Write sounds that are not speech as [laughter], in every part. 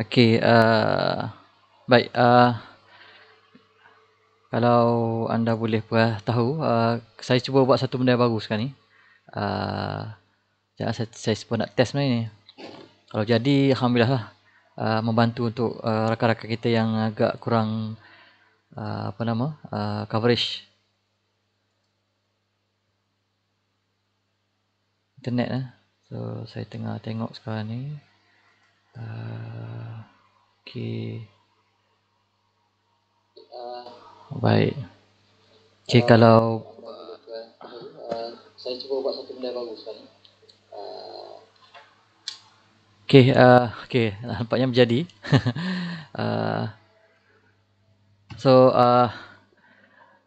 Okey, uh, baik. Uh, kalau anda boleh pernah tahu, uh, saya cuba buat satu benda baru sekarang ni. Uh, sekejap, saya, saya sebab nak test ni. Kalau jadi, Alhamdulillah lah. Uh, membantu untuk uh, rakan-rakan kita yang agak kurang uh, apa nama uh, coverage internet eh. so saya tengah tengok sekarang ni Ah, okay. Ah. Baik. Okay, ah, kalau saya cuba buat satu benda baru sekali. Okay, uh, okay, [laughs] nampaknya menjadi. uh, [laughs] so, uh,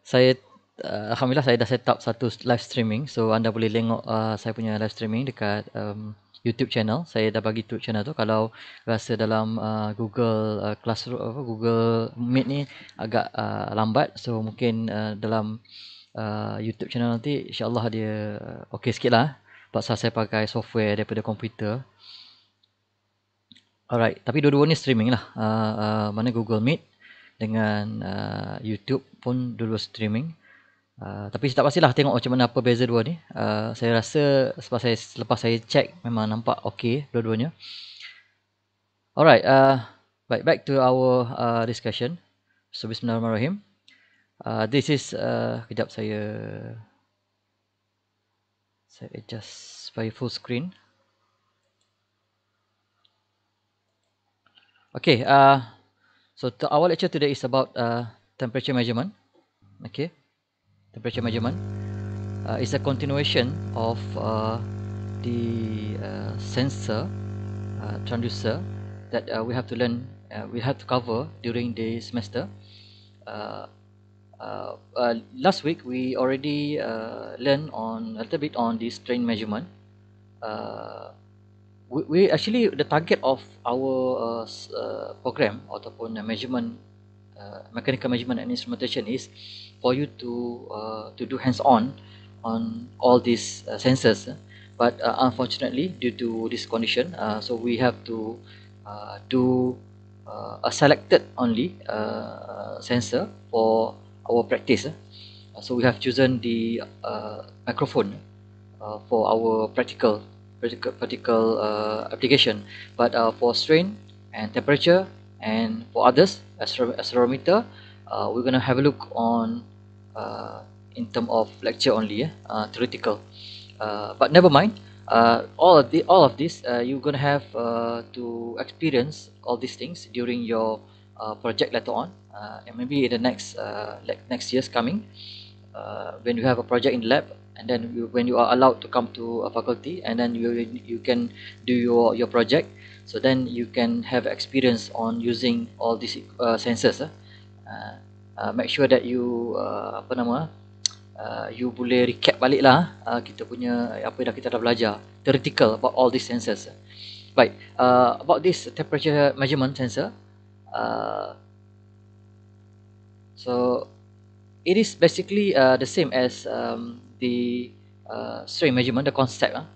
saya, uh, Alhamdulillah saya dah set up satu live streaming. So, anda boleh tengok uh, saya punya live streaming dekat um, YouTube channel. Saya dah bagi YouTube channel tu. Kalau rasa dalam uh, Google uh, Classroom apa Google Meet ni agak uh, lambat, so mungkin uh, dalam uh, YouTube channel nanti insya-Allah dia uh, okey lah. Pasal saya pakai software daripada komputer. Alright, tapi dua-dua ni streaming lah. Uh, uh, mana Google Meet dengan uh, YouTube pun dua-dua streaming. Ah, tapi tak pastilah tengok macam mana apa beza dua ni. Uh, saya rasa selepas saya selepas saya check memang nampak okey dua-duanya. Alright, uh, ah, right, back to our uh, discussion. So bismillahirrahmanirrahim. Uh, this is uh, kejap saya saya adjust by full screen. Okay, uh, so the, our lecture today is about uh, temperature measurement. Okay. temperature measurement uh, is a continuation of uh, the uh, sensor uh, transducer that uh, we have to learn uh, we have to cover during the semester last week we already learned on a little bit on the strain measurement we, we, actually the target of our program ataupun measurement mechanical measurement and instrumentation is for you to uh, to do hands-on on all these uh, sensors but uh, unfortunately due to this condition uh, so we have to uh, do uh, a selected only sensor for our practice so we have chosen the microphone for our practical practical, practical application but for strain and temperature and for others accelerometer uh, we're gonna have a look on uh, in terms of lecture only, yeah? Uh, theoretical. Uh, but never mind. all of the all of this you're gonna have to experience all these things during your project later on, and maybe in the next like next year's coming, when you have a project in the lab, and then you, when you are allowed to come to a faculty and then you you can do your your project so then you can have experience on using all these uh, sensors eh? uh, uh, Uh, make sure that you uh, apa nama uh, you boleh recap baliklah uh, kita punya apa yang kita dah belajar theoretical about all these sensors baik uh, about this temperature measurement sensor uh, so it is basically uh, the same as um, the uh, strain measurement the concept uh,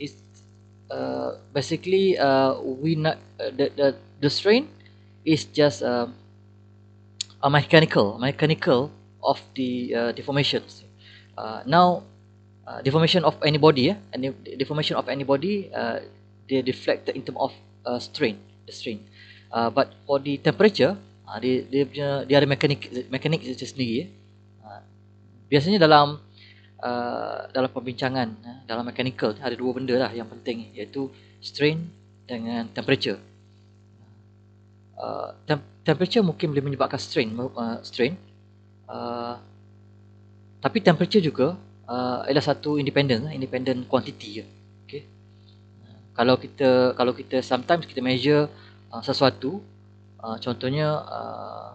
it's Uh, basically, uh, we not, uh, the, the the strain is just uh, a uh, mechanical mechanical of the uh, deformations. Uh, now, uh, deformation of anybody, yeah, any deformation of anybody, uh, they deflect the in term of uh, strain, the strain. Uh, but for the temperature, uh, dia dia punya dia ada mekanik mekanik dia sendiri. Ya. biasanya dalam uh, dalam perbincangan eh, dalam mechanical ada dua benda lah yang penting iaitu strain dengan temperature. Uh, temperature mungkin boleh menyebabkan strain uh, strain uh, tapi temperature juga uh, ialah satu independent eh, independent quantity ya okay. Uh, kalau kita kalau kita sometimes kita measure uh, sesuatu uh, contohnya uh,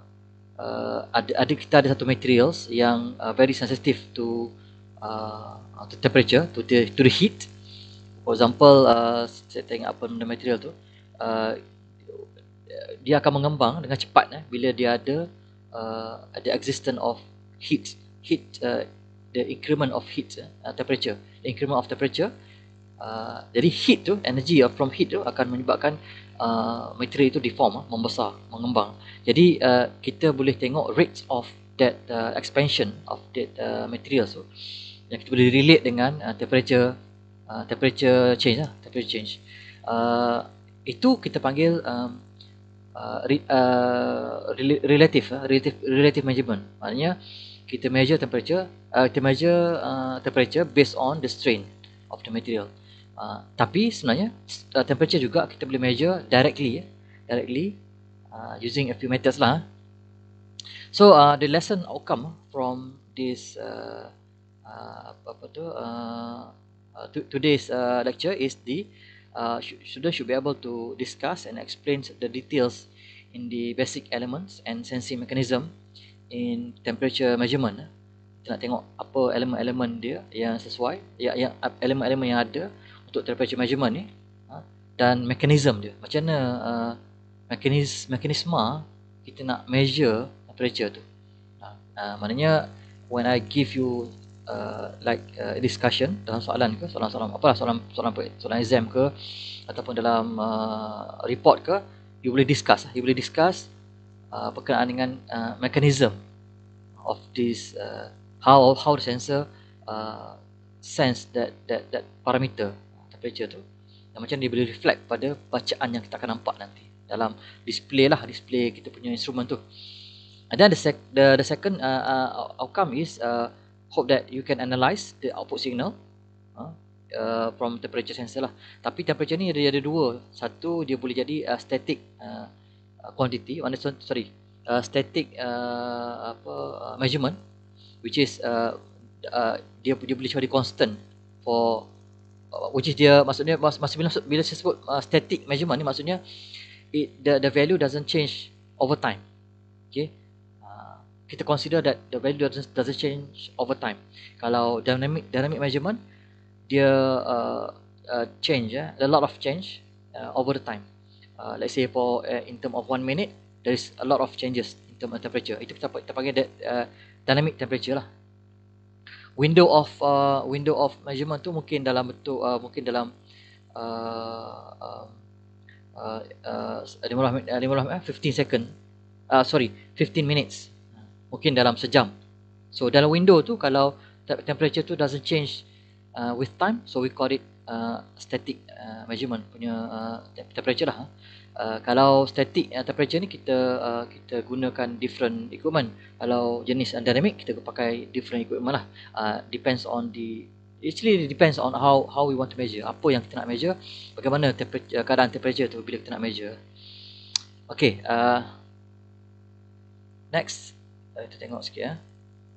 uh, ada ada kita ada satu materials yang uh, very sensitive to uh, uh to temperature to the to the heat for example uh, saya tengok apa material tu uh, dia akan mengembang dengan cepat eh, bila dia ada uh, the existence of heat heat uh, the increment of heat eh, uh, temperature the increment of temperature uh, jadi heat tu energy from heat tu akan menyebabkan uh, material itu deform uh, membesar mengembang jadi uh, kita boleh tengok rates of that uh, expansion of that uh, material so yang kita boleh relate dengan uh, temperature uh, temperature change lah uh, temperature change uh, itu kita panggil um, uh, re, uh, relative, uh, relative relative measurement. Maknanya kita measure temperature, uh, kita measure uh, temperature based on the strain of the material. Uh, tapi sebenarnya uh, temperature juga kita boleh measure directly, uh, directly uh, using a few methods lah. Ha. So uh, the lesson outcome from this uh, uh, apa, tu uh, uh, today's uh, lecture is the uh, students should be able to discuss and explain the details in the basic elements and sensing mechanism in temperature measurement. Eh? Kita nak tengok apa elemen-elemen dia yang sesuai, yang, yang elemen-elemen yang ada untuk temperature measurement ni ha, dan mechanism dia. Macam mana uh, mekanis, mekanisma kita nak measure temperature tu. Ha, uh, maknanya when I give you uh, like uh, discussion dalam soalan ke soalan-soalan apa lah soalan soalan soalan exam ke ataupun dalam uh, report ke you boleh discuss lah. you boleh discuss uh, berkenaan dengan uh, mechanism of this uh, how how the sensor uh, sense that that that parameter temperature tu dan macam dia boleh reflect pada bacaan yang kita akan nampak nanti dalam display lah display kita punya instrumen tu and then the sec, the, the second uh, uh, outcome is uh, hope that you can analyze the output signal uh, from temperature sensor lah tapi temperature ni ada, ada dua satu dia boleh jadi uh, static uh, uh quantity sorry uh, static uh, apa uh, measurement which is uh, uh, dia, dia boleh jadi constant for uh, which is dia maksudnya mas, mas, bila saya sebut uh, static measurement ni maksudnya it, the, the value doesn't change over time okay kita consider that the value doesn't, doesn't change over time. Kalau dynamic dynamic measurement dia uh, uh, change eh, a lot of change uh, over the time. Uh, let's say for uh, in term of one minute there is a lot of changes in term of temperature. Itu kita, kita panggil that, uh, dynamic temperature lah. Window of uh, window of measurement tu mungkin dalam bentuk uh, mungkin dalam uh, um, uh, uh, uh, eh, 15 second. Uh, sorry, 15 minutes mungkin dalam sejam. So dalam window tu kalau temperature tu doesn't change uh, with time, so we call it uh, static uh, measurement punya uh, temperature lah. Ha. Uh, kalau static uh, temperature ni kita uh, kita gunakan different equipment. Kalau jenis dynamic kita guna pakai different equipment lah. Uh, depends on the Actually, it depends on how how we want to measure. Apa yang kita nak measure, bagaimana temperature, uh, keadaan temperature tu bila kita nak measure. Okay, uh, next uh, kita tengok sikit eh.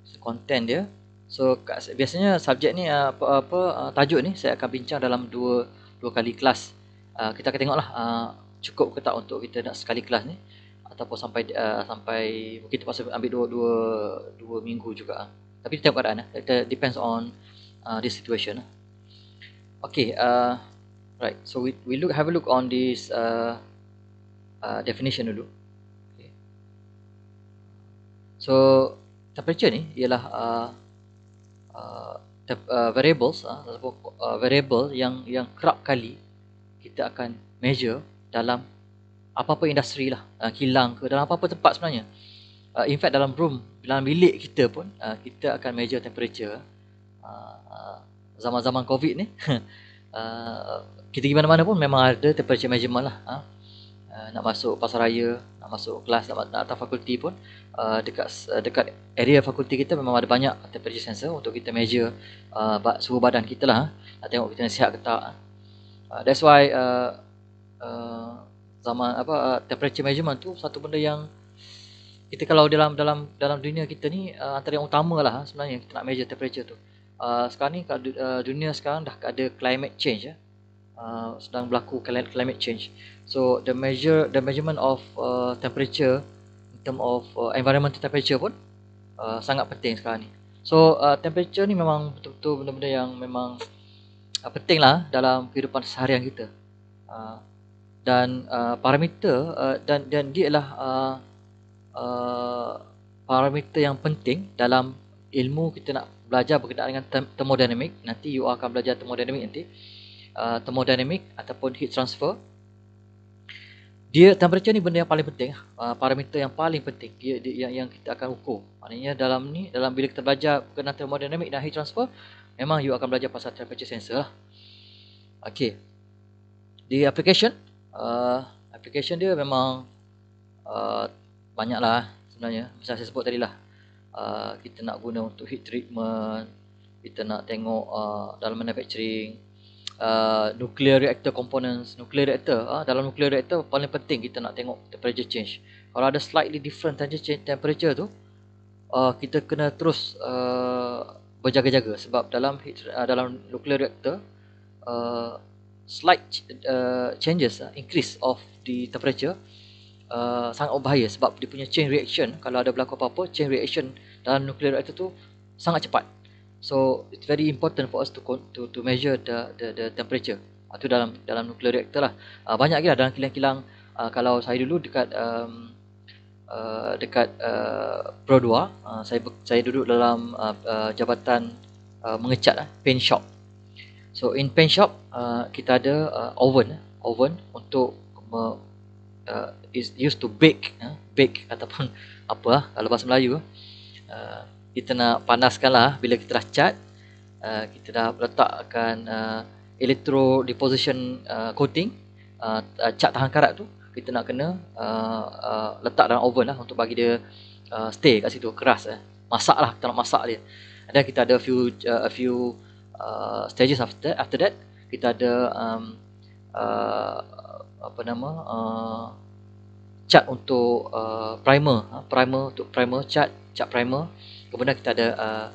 so, content dia so biasanya subjek ni ah, apa, apa ah, tajuk ni saya akan bincang dalam dua dua kali kelas uh, kita akan tengoklah uh, cukup ke tak untuk kita nak sekali kelas ni ataupun sampai uh, sampai mungkin terpaksa ambil dua dua dua minggu juga uh. tapi tengok keadaan uh. it depends on uh, the situation uh. Eh. okey uh, right so we we look have a look on this uh, uh, definition dulu So temperature ni ialah uh, uh, uh variables uh, ataupun uh, variable yang yang kerap kali kita akan measure dalam apa-apa industri lah uh, kilang ke dalam apa-apa tempat sebenarnya. Uh, in fact dalam room dalam bilik kita pun uh, kita akan measure temperature. Uh, zaman-zaman uh, uh, COVID ni [laughs] uh, kita gimana mana pun memang ada temperature measurement lah. Uh uh, nak masuk pasaraya, nak masuk kelas, nak, nak atas fakulti pun uh, dekat uh, dekat area fakulti kita memang ada banyak temperature sensor untuk kita measure uh, suhu badan kita lah nak tengok kita sihat ke tak uh, that's why uh, uh, zaman apa uh, temperature measurement tu satu benda yang kita kalau dalam dalam dalam dunia kita ni uh, antara yang utama lah sebenarnya kita nak measure temperature tu uh, sekarang ni uh, dunia sekarang dah ada climate change ya. Uh, Uh, sedang berlaku climate change. So the measure the measurement of uh, temperature in term of uh, environmental temperature pun uh, sangat penting sekarang ni. So uh, temperature ni memang betul-betul benda-benda yang memang uh, penting lah dalam kehidupan seharian kita. Uh, dan uh, parameter uh, dan dan dia ialah uh, uh, parameter yang penting dalam ilmu kita nak belajar berkenaan dengan termodinamik. Nanti you akan belajar termodinamik nanti. Uh, Uh, thermodynamic ataupun heat transfer dia temperature ni benda yang paling penting uh, parameter yang paling penting dia, dia, yang yang kita akan ukur maknanya dalam ni dalam bila kita belajar berkenaan thermodynamic dan heat transfer memang you akan belajar pasal temperature sensor lah okey di application uh, application dia memang uh, banyak lah sebenarnya macam saya sebut tadi lah uh, kita nak guna untuk heat treatment kita nak tengok uh, dalam manufacturing Uh, nuclear reactor components nuclear reactor uh, dalam nuclear reactor paling penting kita nak tengok temperature change kalau ada slightly different temperature temperature tu uh, kita kena terus uh, berjaga-jaga sebab dalam uh, dalam nuclear reactor uh, slight uh, changes uh, increase of the temperature Uh, sangat berbahaya sebab dia punya chain reaction kalau ada berlaku apa-apa chain reaction dalam nuclear reactor tu sangat cepat So it's very important for us to to to measure the the, the temperature. Itu ah, dalam dalam nuclear reactor lah. Uh, banyak lagi lah dalam kilang-kilang. Uh, kalau saya dulu dekat um, uh, dekat uh, Pro 2, uh, saya saya duduk dalam uh, uh, jabatan uh, mengecat lah, paint shop. So in paint shop uh, kita ada uh, oven oven untuk me, uh, is used to bake uh, bake ataupun [laughs] apa lah, kalau bahasa Melayu uh, kita nak panaskan lah bila kita dah cat uh, kita dah letakkan uh, electro deposition uh, coating uh, uh, cat tahan karat tu kita nak kena uh, uh, letak dalam oven lah untuk bagi dia uh, stay kat situ keras eh. masak lah kita nak masak dia and then kita ada a few uh, a few uh, stages after that, after that kita ada um, uh, apa nama uh, cat untuk uh, primer uh, primer untuk primer cat cat primer kemudian kita ada uh,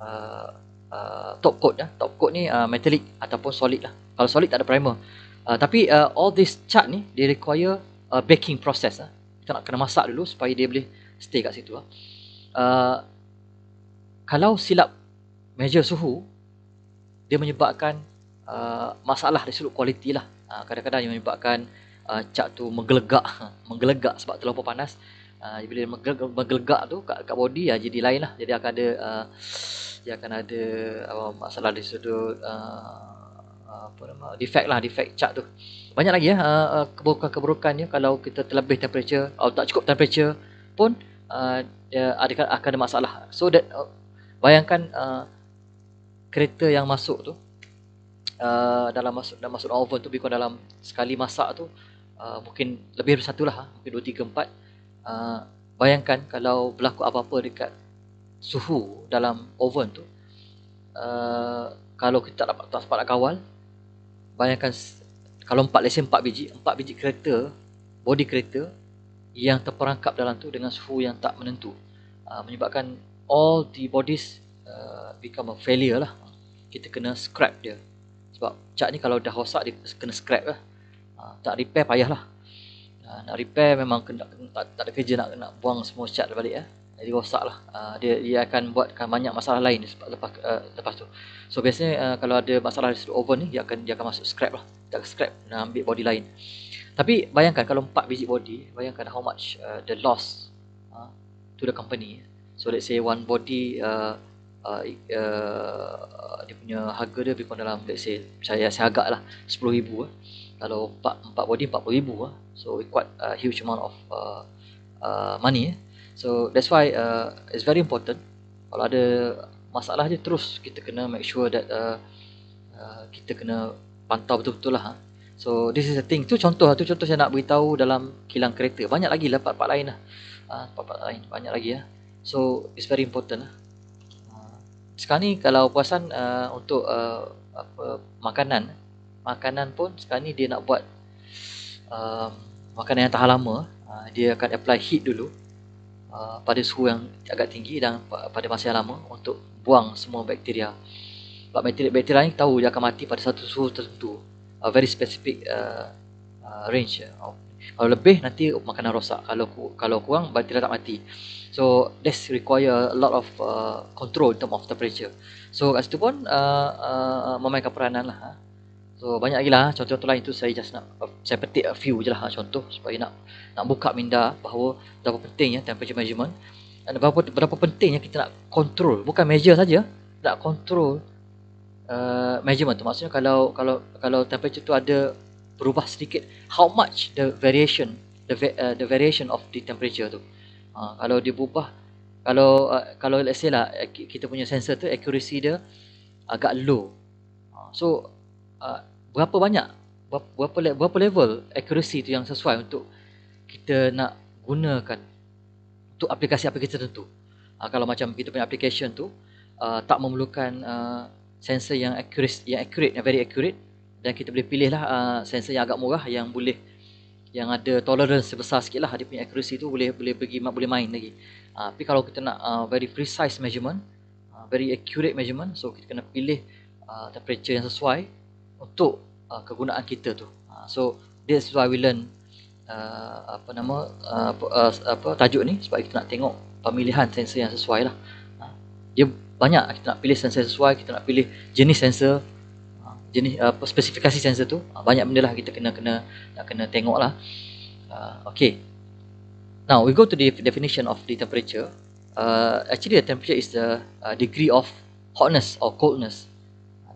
uh, uh, top coat ya top coat ni uh, metallic ataupun solid lah kalau solid tak ada primer uh, tapi uh, all this chart ni dia require uh, baking process lah. kita nak kena masak dulu supaya dia boleh stay kat situ lah. uh, kalau silap measure suhu dia menyebabkan uh, masalah dari sudut kualiti lah uh, kadang-kadang dia menyebabkan uh, cat tu menggelegak [laughs] menggelegak sebab terlalu panas uh, bila menggelegak tu kat, kat body ya jadi lain lah jadi akan ada uh, dia akan ada uh, masalah di sudut uh, apa nama defect lah defect cat tu banyak lagi ya uh, keburukan-keburukannya kalau kita terlebih temperature atau oh, tak cukup temperature pun uh, ada akan ada masalah so that uh, bayangkan uh, kereta yang masuk tu Uh, dalam masuk dalam masuk oven tu bila dalam sekali masak tu uh, mungkin lebih dari satu lah mungkin dua tiga empat Ah, bayangkan kalau berlaku apa-apa dekat suhu dalam oven tu uh, kalau kita tak dapat tak nak kawal bayangkan kalau empat lesen empat biji empat biji kereta body kereta yang terperangkap dalam tu dengan suhu yang tak menentu uh, menyebabkan all the bodies uh, become a failure lah kita kena scrap dia sebab cat ni kalau dah rosak dia kena scrap lah uh, tak repair payah lah uh, nak repair memang kena, tak, tak ada kerja nak nak buang semua cat balik ya. Eh. Jadi rosaklah. Uh, dia dia akan buat banyak masalah lain sebab lepas uh, lepas tu. So biasanya uh, kalau ada masalah di oven ni dia akan dia akan masuk scrap lah. Tak scrap nak ambil body lain. Tapi bayangkan kalau empat biji body, bayangkan how much uh, the loss uh, to the company. So let's say one body uh, uh, uh, dia punya harga dia lebih kurang dalam let's say saya saya agaklah 10,000 ah. Uh kalau 4, 4 body 40 ribu lah. so it quite a huge amount of uh, uh, money eh. so that's why uh, it's very important kalau ada masalah je terus kita kena make sure that uh, uh, kita kena pantau betul-betul lah ha. so this is the thing tu contoh lah. tu contoh saya nak beritahu dalam kilang kereta banyak lagi lah part-part lain lah ah, part-part lain banyak lagi lah so it's very important lah ah, sekarang ni kalau puasan uh, untuk uh, apa makanan makanan pun sekarang ni dia nak buat um, makanan yang tahan lama uh, dia akan apply heat dulu uh, pada suhu yang agak tinggi dan pada masa yang lama untuk buang semua bakteria sebab bakteria, bakteria ni tahu dia akan mati pada satu suhu tertentu a very specific uh, uh, range of ya. kalau lebih nanti makanan rosak kalau ku, kalau kurang bakteria tak mati so this require a lot of uh, control in term of temperature so kat situ pun uh, uh, memainkan peranan lah ha? So banyak lagi lah contoh-contoh lain tu saya just nak uh, saya petik a few je lah ha, contoh supaya nak nak buka minda bahawa berapa pentingnya temperature measurement dan berapa berapa pentingnya kita nak control bukan measure saja nak control uh, measurement tu maksudnya kalau kalau kalau temperature tu ada berubah sedikit how much the variation the uh, the variation of the temperature tu uh, kalau dia berubah kalau uh, kalau let's say lah kita punya sensor tu accuracy dia agak low uh, so Uh, berapa banyak berapa berapa level accuracy tu yang sesuai untuk kita nak gunakan untuk aplikasi-aplikasi tertentu. Uh, kalau macam kita punya aplikasi tu uh, tak memerlukan uh, sensor yang accurate yang accurate yang very accurate dan kita boleh pilih lah uh, sensor yang agak murah yang boleh yang ada tolerance sebesar sikit lah dia punya accuracy tu boleh boleh pergi boleh main lagi. Uh, tapi kalau kita nak uh, very precise measurement, uh, very accurate measurement, so kita kena pilih uh, temperature yang sesuai untuk uh, kegunaan kita tu. Uh, so this is why we learn uh, apa nama uh, uh, apa tajuk ni sebab kita nak tengok pemilihan sensor yang sesuai lah. Uh, dia banyak kita nak pilih sensor sesuai, kita nak pilih jenis sensor ha, jenis uh, apa uh, spesifikasi sensor tu uh, banyak benda lah kita kena kena nak kena tengok lah. Uh, okay. Now we go to the definition of the temperature. Uh, actually, the temperature is the uh, degree of hotness or coldness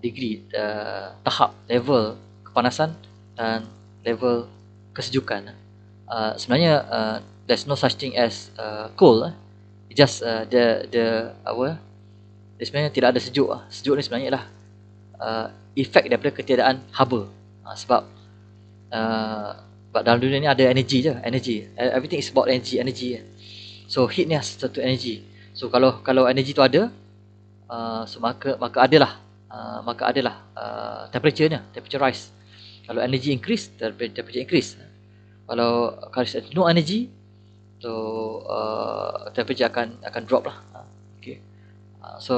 degree uh, tahap level kepanasan dan level kesejukan uh, sebenarnya uh, there's no such thing as uh, cold eh. it just uh, the the apa dia sebenarnya tidak ada sejuk ah. sejuk ni sebenarnya lah uh, efek daripada ketiadaan haba ah, uh, sebab uh, dalam dunia ni ada energy je energy everything is about energy energy so heat ni satu energy so kalau kalau energy tu ada uh, so maka maka adalah Uh, maka adalah uh, temperature-nya, temperature rise. Kalau energy increase, temperature increase. Kalau kalau ada no energy, so uh, temperature akan akan drop lah. Okay. Uh, so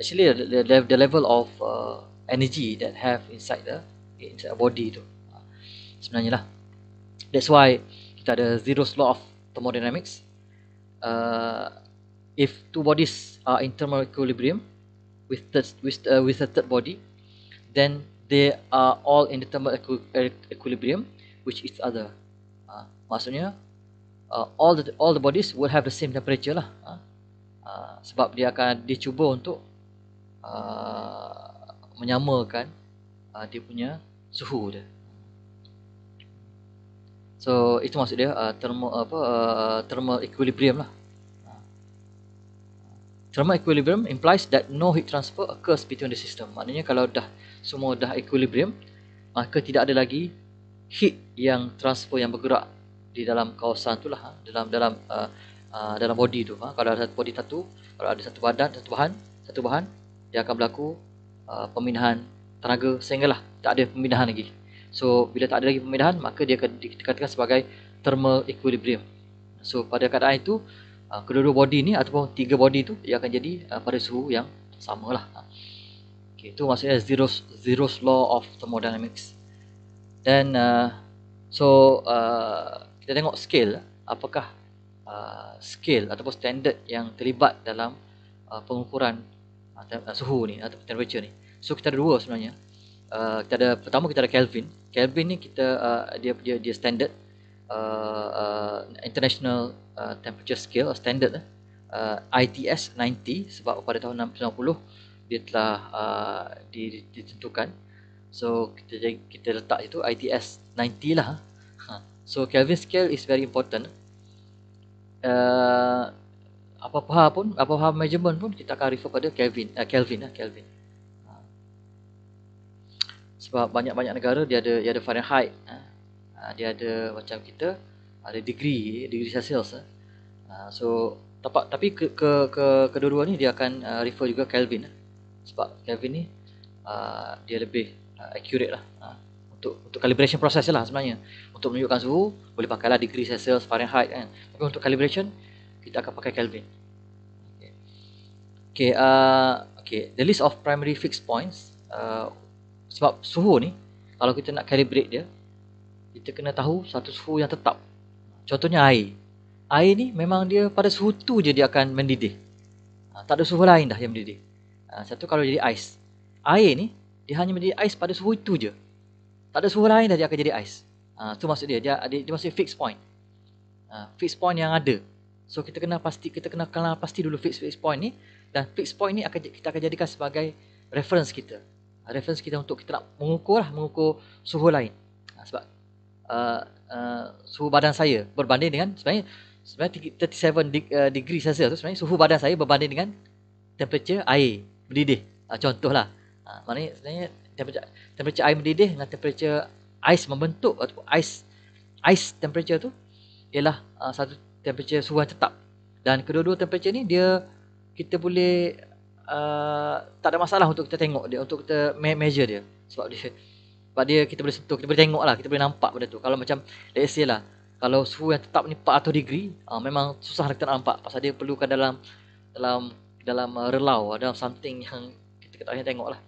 actually the, the level of uh, energy that have inside the inside the body tu uh, sebenarnya lah. That's why kita ada zero law of thermodynamics. Uh, if two bodies are in thermal equilibrium, with the, with uh, with the third body, then they are all in the thermal equi equilibrium, which is other. Uh, maksudnya, uh, all the all the bodies will have the same temperature lah. Uh, sebab dia akan dicuba untuk uh, menyamakan uh, dia punya suhu dia. So itu maksud dia uh, thermal apa uh, thermal equilibrium lah thermal equilibrium implies that no heat transfer occurs between the system. Maknanya kalau dah semua dah equilibrium, maka tidak ada lagi heat yang transfer yang bergerak di dalam kawasan itulah ha. dalam dalam uh, uh, dalam body tu. Ha? Kalau ada satu body satu, kalau ada satu badan, satu bahan, satu bahan, dia akan berlaku uh, pemindahan tenaga sehinggalah tak ada pemindahan lagi. So bila tak ada lagi pemindahan, maka dia akan dikatakan sebagai thermal equilibrium. So pada keadaan itu Ah, kedua-dua body ni ataupun tiga body tu ia akan jadi uh, pada suhu yang samalah. Ah. Okey, itu maksudnya zero zero law of thermodynamics. Dan uh, so uh, kita tengok scale apakah uh, scale ataupun standard yang terlibat dalam uh, pengukuran uh, suhu ni atau temperature ni. So kita ada dua sebenarnya. Uh, kita ada pertama kita ada Kelvin. Kelvin ni kita uh, dia dia dia standard uh, uh, International uh, Temperature Scale or Standard eh. uh, ITS 90 sebab pada tahun 1990 dia telah uh, ditentukan so kita kita letak itu ITS 90 lah eh. ha. so Kelvin scale is very important eh. uh, apa-apa pun apa-apa measurement pun kita akan refer pada Kelvin uh, Kelvin lah Kelvin ha. sebab banyak-banyak negara dia ada dia ada Fahrenheit. Eh. Ah, dia ada macam kita ada degree degree sales uh, so tapak tapi ke ke, ke kedua-dua ni dia akan uh, refer juga Kelvin uh, sebab Kelvin ni uh, dia lebih uh, accurate lah uh, untuk untuk calibration process lah sebenarnya untuk menunjukkan suhu boleh pakailah degree celsius fahrenheit kan tapi untuk calibration kita akan pakai kelvin Okay, uh, okay. the list of primary fixed points uh, sebab suhu ni kalau kita nak calibrate dia kita kena tahu satu suhu yang tetap. Contohnya air. Air ni memang dia pada suhu tu je dia akan mendidih. Ha, tak ada suhu lain dah yang mendidih. Ha, satu kalau jadi ais. Air ni dia hanya menjadi ais pada suhu tu je. Tak ada suhu lain dah dia akan jadi ais. Itu ha, maksud dia. Dia, dia, dia maksudnya fixed point. Fixed point yang ada. So kita kena pasti kita kena kenal pasti dulu fixed, fixed point ni. Dan fixed point ni akan kita akan jadikan sebagai reference kita. Reference kita untuk kita nak mengukur lah, mengukur suhu lain. Sebab Uh, uh, suhu badan saya berbanding dengan sebenarnya sebenarnya 37 de- uh, degree Celsius tu sebenarnya suhu badan saya berbanding dengan temperature air mendidih. Uh, contohlah. Uh, maknanya sebenarnya temperature, temperature air mendidih dengan temperature ice membentuk ataupun ice ice temperature tu ialah uh, satu temperature suhu yang tetap. Dan kedua-dua temperature ni dia kita boleh uh, tak ada masalah untuk kita tengok dia untuk kita measure dia sebab dia sebab dia kita boleh sentuh, kita boleh tengok lah, kita boleh nampak benda tu. Kalau macam, let's say lah, kalau suhu yang tetap ni 400 degree, uh, memang susah kita nak nampak. Pasal dia perlukan dalam dalam dalam uh, relau, ah, dalam something yang kita tak boleh tengok lah.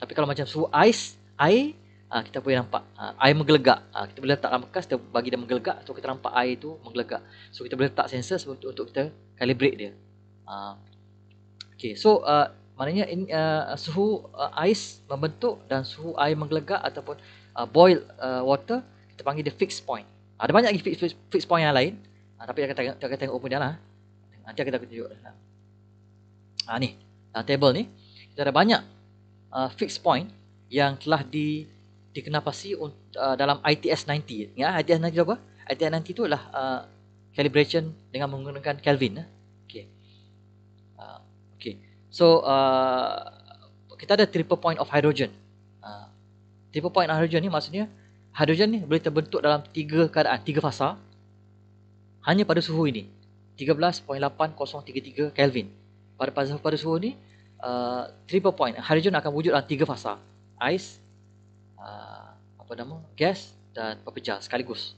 Tapi kalau macam suhu ais, air, uh, kita boleh nampak. Uh, air menggelegak. Uh, kita boleh letak dalam bekas, kita bagi dia menggelegak, so kita nampak air tu menggelegak. So kita boleh letak sensor untuk, untuk kita calibrate dia. Uh, okay, so uh, maknanya in, uh, suhu uh, ais membentuk dan suhu air menggelegak ataupun uh, boil uh, water kita panggil the fixed point. Ada banyak lagi fixed, fixed point yang lain uh, tapi kita akan tengok, tengok pemudahlah. Nanti kita akan tunjuk. Ha uh, ni, uh, table ni kita ada banyak uh, fixed point yang telah di dikenapasi uh, dalam ITS 90. Ya, ITS 90 apa? ITS 90 tu adalah uh, calibration dengan menggunakan Kelvin. Okay. Ya. Uh, Okey. Ah, So uh, kita ada triple point of hydrogen. Uh, triple point of hydrogen ni maksudnya hydrogen ni boleh terbentuk dalam tiga keadaan, tiga fasa hanya pada suhu ini. 13.8033 Kelvin. Pada pada, pada suhu ni uh, triple point hydrogen akan wujud dalam tiga fasa. Ice, uh, apa nama? Gas dan pepejal sekaligus.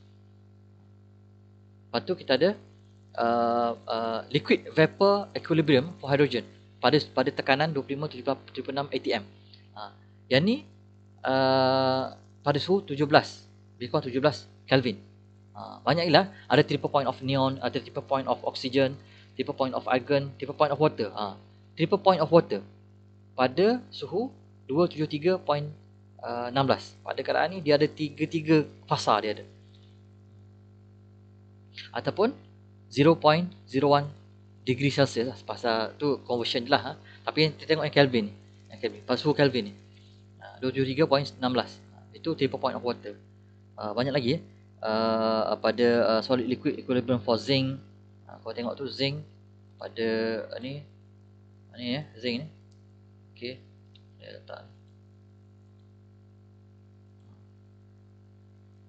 Lepas tu kita ada uh, uh, liquid vapor equilibrium for hydrogen pada pada tekanan 25 75 76 atm ha. yang ni uh, pada suhu 17 lebih kurang 17 kelvin ha. banyak ilah ada triple point of neon ada triple point of oxygen triple point of argon triple point of water ha. triple point of water pada suhu 273.16 uh, pada keadaan ni dia ada tiga-tiga fasa dia ada ataupun 0.01 degree Celsius lah pasal tu conversion lah ha. tapi kita tengok yang Kelvin ni yang Kelvin pasal suhu Kelvin ni ha, uh, ha, 23.16 itu taper point of water uh, banyak lagi eh. Uh, pada uh, solid liquid equilibrium for zinc uh, kau tengok tu zinc pada uh, ni uh, ni ya eh, zinc ni okey dia letak ni.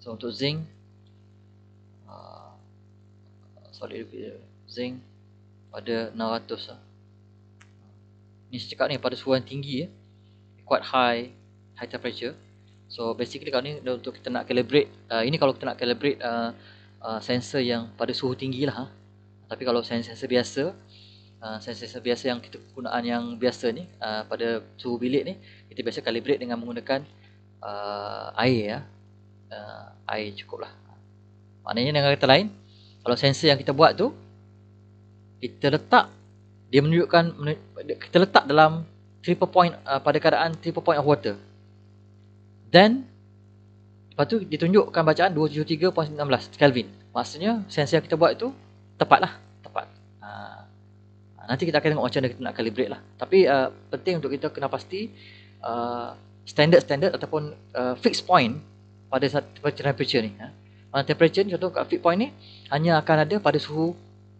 so untuk zinc uh, solid liquid zinc pada 600 lah. Ni saya cakap ni pada suhu yang tinggi ya. Eh. Quite high, high temperature. So basically kalau ni untuk kita nak calibrate, uh, ini kalau kita nak calibrate uh, uh, sensor yang pada suhu tinggi lah. Ha. Tapi kalau sensor-sensor biasa, uh, sensor-sensor biasa yang kita gunaan yang biasa ni, uh, pada suhu bilik ni, kita biasa calibrate dengan menggunakan uh, air ya. Uh, air cukup lah. Maknanya dengan kata lain, kalau sensor yang kita buat tu, kita letak dia menunjukkan kita letak dalam triple point uh, pada keadaan triple point of water then lepas tu ditunjukkan bacaan 273.16 Kelvin maksudnya sensor yang kita buat itu tepat lah tepat uh, nanti kita akan tengok macam mana kita nak calibrate lah tapi uh, penting untuk kita kena pasti standard-standard ah, ataupun uh, fixed point pada temperature ni uh, temperature ni contoh kat fixed point ni hanya akan ada pada suhu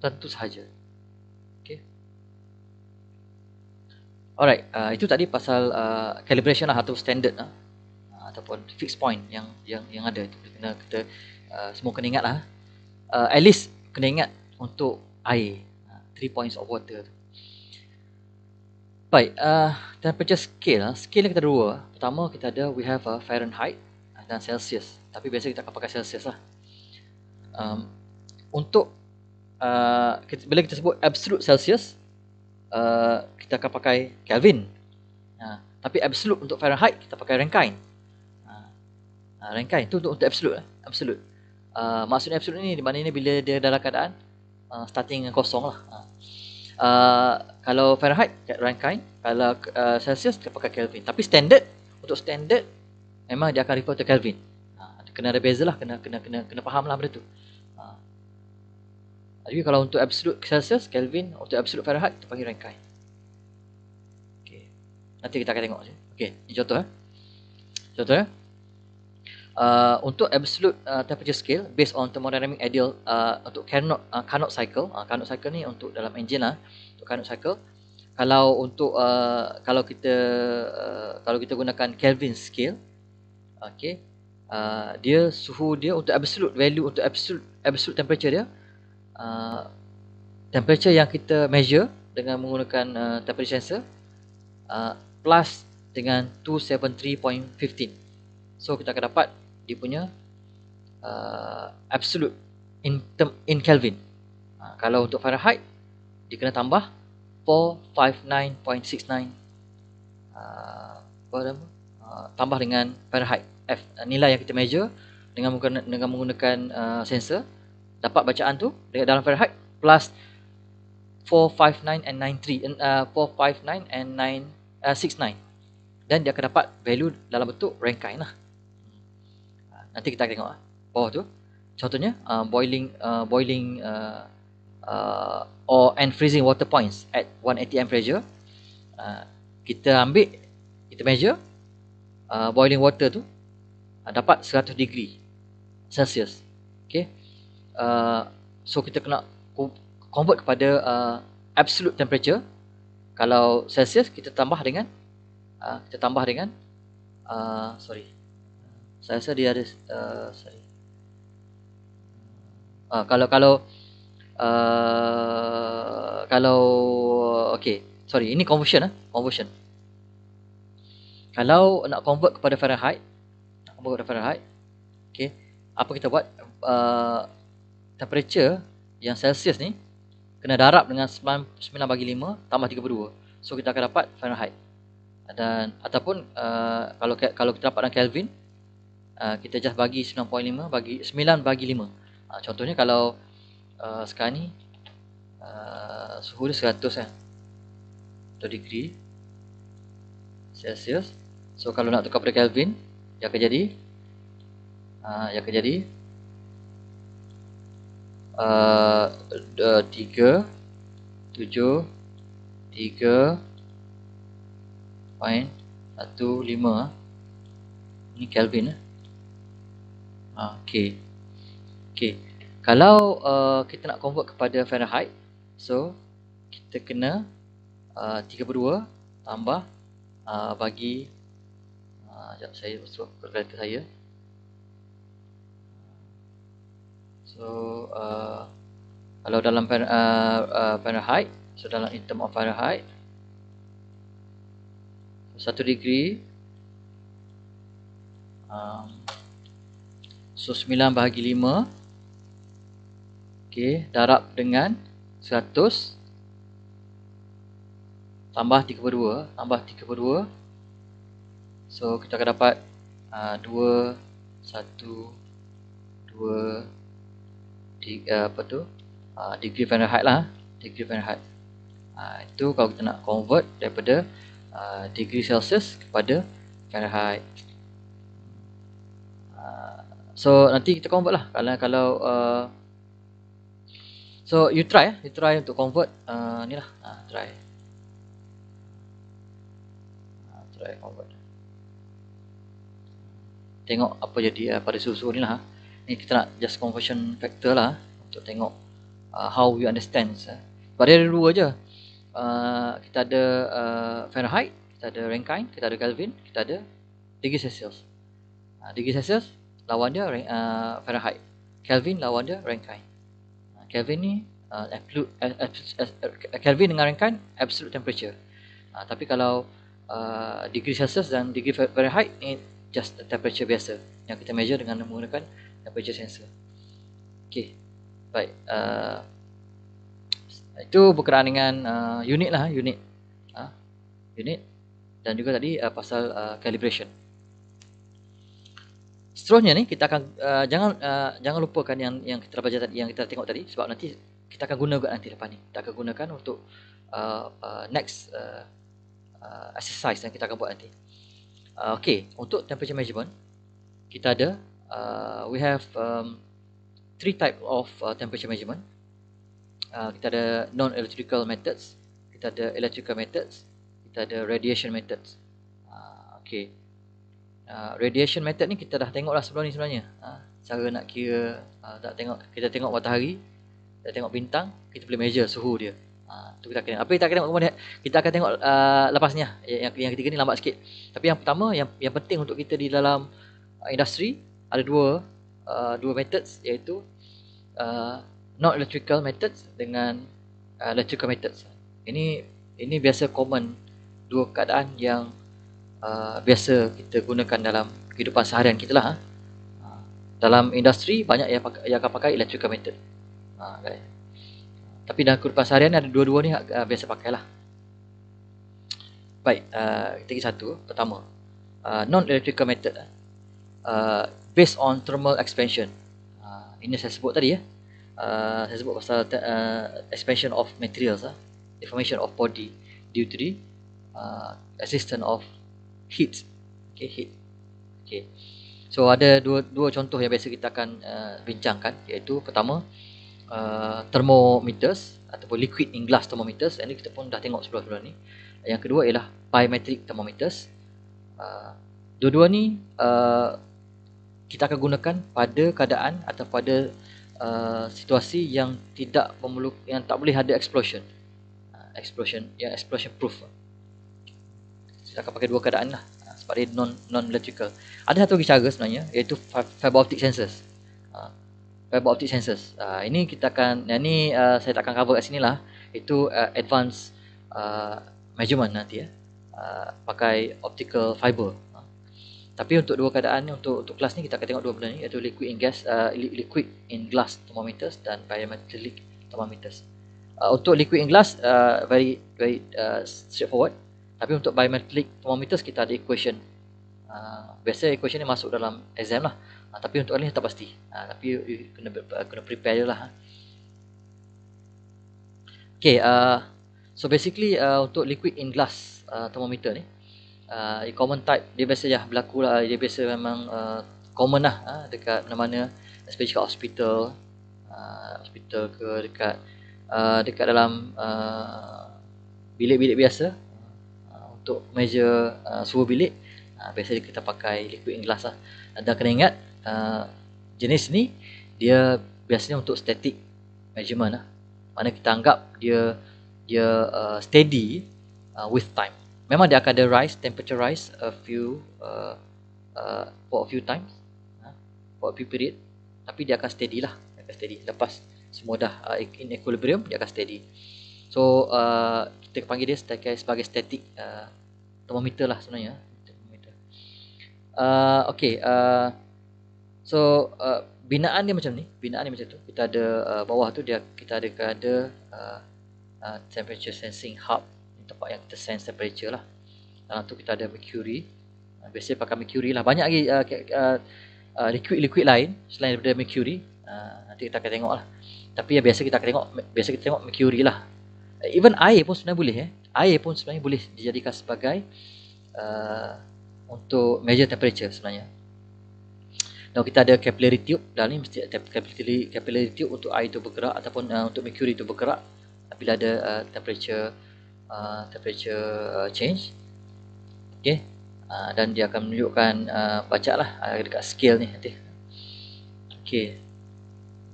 tentu sahaja Alright, uh, itu tadi pasal uh, calibration lah, atau standard lah, uh, ataupun fixed point yang yang yang ada. Kena kita uh, semua kena ingat lah. Uh, at least kena ingat untuk air, uh, three points of water. Baik, uh, temperature scale lah. Scale yang kita ada dua. Pertama kita ada we have a Fahrenheit uh, dan Celsius. Tapi biasa kita akan pakai Celsius lah. Um, untuk uh, kita, bila kita sebut absolute Celsius, Uh, kita akan pakai Kelvin. Ha, tapi absolute untuk Fahrenheit kita pakai Rankine. Ha, ha Rankine tu untuk, untuk absolute. Lah, absolute. Uh, maksudnya absolute ni di mana ni bila dia dalam keadaan uh, starting dengan kosong lah. Uh, kalau Fahrenheit kat Rankine, kalau uh, Celsius kita pakai Kelvin. Tapi standard untuk standard memang dia akan refer to Kelvin. Uh, kena ada beza lah, kena kena kena kena faham lah benda tu. Tapi kalau untuk absolute Celsius, Kelvin, untuk absolute Fahrenheit, kita panggil rankai. Okay. Nanti kita akan tengok. Okay. contoh. Eh. Contoh. Eh. Uh, untuk absolute uh, temperature scale, based on thermodynamic ideal, uh, untuk Carnot, uh, Carnot cycle, uh, Carnot cycle ni untuk dalam engine lah, untuk Carnot cycle, kalau untuk uh, kalau kita uh, kalau kita gunakan Kelvin scale, okay, uh, dia suhu dia untuk absolute value untuk absolute absolute temperature dia Uh, temperature yang kita measure dengan menggunakan uh, temperature sensor uh, plus dengan 273.15 so kita akan dapat dia punya uh, absolute in, term, in Kelvin uh, kalau untuk Fahrenheit dia kena tambah 459.69 uh, uh, tambah dengan Fahrenheit F, uh, nilai yang kita measure dengan menggunakan, dengan menggunakan uh, sensor dapat bacaan tu dekat dalam Fahrenheit plus 459 and 93 and uh, 459 and 9 uh, 69 dan dia akan dapat value dalam bentuk rangkai lah hmm. nanti kita tengok lah bawah tu contohnya uh, boiling uh, boiling uh, uh, or and freezing water points at 1 atm pressure uh, kita ambil kita measure uh, boiling water tu uh, dapat 100 degree celsius Uh, so kita kena convert kepada uh, absolute temperature kalau celsius kita tambah dengan uh, kita tambah dengan uh, sorry saya rasa dia ada uh, sorry uh, kalau kalau uh, kalau okey sorry ini conversion ah huh? conversion kalau nak convert kepada fahrenheit convert kepada fahrenheit Okay, apa kita buat uh, temperature yang Celsius ni kena darab dengan 9 bagi 5 tambah 32. So kita akan dapat Fahrenheit. Dan ataupun uh, kalau kalau kita dapat dalam Kelvin, uh, kita just bagi 9.5 bagi 9 bagi 5. Uh, contohnya kalau uh, sekarang ni uh, suhu dia 100 kan. Eh? 2 degree Celsius. So kalau nak tukar pada Kelvin, dia akan jadi uh, dia akan jadi Eh, eh, tiga, tujuh, tiga. point satu lima. ni Kelvin eh? Ah, okay. Okay. Kalau uh, kita nak convert kepada Fahrenheit, so kita kena uh, 32 tambah uh, bagi uh, sekejap saya masuk ke kalkulator saya So uh, kalau dalam uh, uh, Fahrenheit, so dalam in term of Fahrenheit, satu degree, um, so 9 bahagi lima, okay, darab dengan seratus, tambah 3 per 2, tambah 3 per 2, so kita akan dapat uh, dua satu dua di, uh, apa tu uh, degree Fahrenheit lah degree Fahrenheit uh, itu kalau kita nak convert daripada uh, degree Celsius kepada Fahrenheit uh, so nanti kita convert lah kalau kalau uh, so you try eh. you try untuk convert uh, ni lah uh, try try convert tengok apa jadi eh, pada susu ni lah ha ni kita nak just conversion factor lah untuk tengok uh, how we understand sebab dia ada dua je uh, kita ada uh, Fahrenheit kita ada Rankine kita ada Kelvin kita ada degree Celsius uh, degree Celsius lawan dia uh, Fahrenheit Kelvin lawan dia Rankine uh, Kelvin ni uh, absolute, uh, uh, uh, Kelvin dengan Rankine absolute temperature uh, tapi kalau uh, degree Celsius dan degree Fahrenheit ni just temperature biasa yang kita measure dengan menggunakan temperature sensor. Okey. Baik. Uh, itu berkenaan dengan uh, unit lah, unit. Uh, unit dan juga tadi uh, pasal uh, calibration. Seterusnya ni kita akan uh, jangan uh, jangan lupakan yang yang kita baca tadi yang kita tengok tadi sebab nanti kita akan guna juga nanti lepas ni. Kita akan gunakan untuk uh, uh, next uh, uh, exercise yang kita akan buat nanti. Uh, okay, untuk temperature measurement kita ada uh, we have um, three type of uh, temperature measurement. Uh, kita ada non-electrical methods, kita ada electrical methods, kita ada radiation methods. Uh, okay. Uh, radiation method ni kita dah tengok lah sebelum ni sebenarnya. Uh, cara nak kira, uh, tak tengok, kita tengok matahari, kita tengok bintang, kita boleh measure suhu dia. Ah, uh, kita Apa kita akan tengok kemudian? Kita akan tengok uh, lepasnya. Yang, yang, yang ketiga ni lambat sikit. Tapi yang pertama, yang, yang penting untuk kita di dalam uh, industri, ada dua uh, dua methods iaitu uh, not electrical methods dengan uh, electrical methods. Ini ini biasa common dua keadaan yang uh, biasa kita gunakan dalam kehidupan seharian kita lah. Ha. Uh, dalam industri banyak yang pakai, yang akan pakai electrical method. Uh, okay. Tapi dalam kehidupan seharian ada dua-dua ni uh, biasa pakai lah. Baik, uh, kita pergi satu. Pertama, uh, non-electrical method. Uh, based on thermal expansion. Uh, ini saya sebut tadi ya. Uh, saya sebut pasal uh, expansion of materials, uh, deformation of body due to the uh, assistance of heat. Okay, heat. Okay. So ada dua dua contoh yang biasa kita akan uh, bincangkan iaitu pertama uh, thermometers ataupun liquid in glass thermometers and kita pun dah tengok sebelum-sebelum ni. Yang kedua ialah biometric thermometers. Uh, dua-dua ni uh, kita akan gunakan pada keadaan atau pada uh, situasi yang tidak memerlukan yang tak boleh ada explosion uh, explosion yang explosion proof kita akan pakai dua keadaan lah uh, sebab dia non non electrical ada satu lagi cara sebenarnya iaitu fiber optic sensors uh, fiber optic sensors uh, ini kita akan yang ini uh, saya tak akan cover kat sini lah itu uh, advance uh, measurement nanti ya uh, pakai optical fiber tapi untuk dua keadaan ni untuk untuk kelas ni kita akan tengok dua benda ni iaitu liquid in gas uh, liquid in glass thermometers dan pyrometric thermometers. Uh, untuk liquid in glass uh, very very uh, straightforward. Tapi untuk pyrometric thermometers kita ada equation. Uh, biasa equation ni masuk dalam exam lah. Uh, tapi untuk ini tak pasti. Uh, tapi kena uh, kena prepare lah. Okay, uh, so basically uh, untuk liquid in glass uh, thermometer ni, uh, common type dia biasa ya berlaku lah dia biasa memang uh, common lah uh, dekat mana-mana especially hospital uh, hospital ke dekat uh, dekat dalam uh, bilik-bilik biasa uh, untuk measure uh, suhu bilik uh, biasa kita pakai liquid in glass lah dan kena ingat uh, jenis ni dia biasanya untuk static measurement lah mana kita anggap dia dia uh, steady uh, with time memang dia akan ada rise temperature rise a few uh, uh, for a few times uh, for a few period tapi dia akan steady lah dia akan steady lepas semua dah uh, in equilibrium dia akan steady so uh, kita panggil dia sebagai static uh, thermometer lah sebenarnya thermometer. Uh, okay uh, so uh, binaan dia macam ni binaan dia macam tu kita ada uh, bawah tu dia kita ada kita ada uh, uh, temperature sensing hub tempat yang kita sense temperature lah. Dalam tu kita ada mercury. Ah, biasa pakai mercury lah. Banyak lagi liquid-liquid uh, uh, lain selain daripada mercury. Uh, nanti kita akan tengok lah. Tapi yang biasa kita akan tengok, biasa kita tengok mercury lah. even air pun sebenarnya boleh. Eh. Air pun sebenarnya boleh dijadikan sebagai uh, untuk measure temperature sebenarnya. Dan kita ada capillary tube. Dalam ni mesti capillary, capillary tube untuk air itu bergerak ataupun uh, untuk mercury itu bergerak. Bila ada uh, temperature uh, temperature uh, change okay uh, dan dia akan menunjukkan uh, baca lah uh, dekat scale ni nanti okay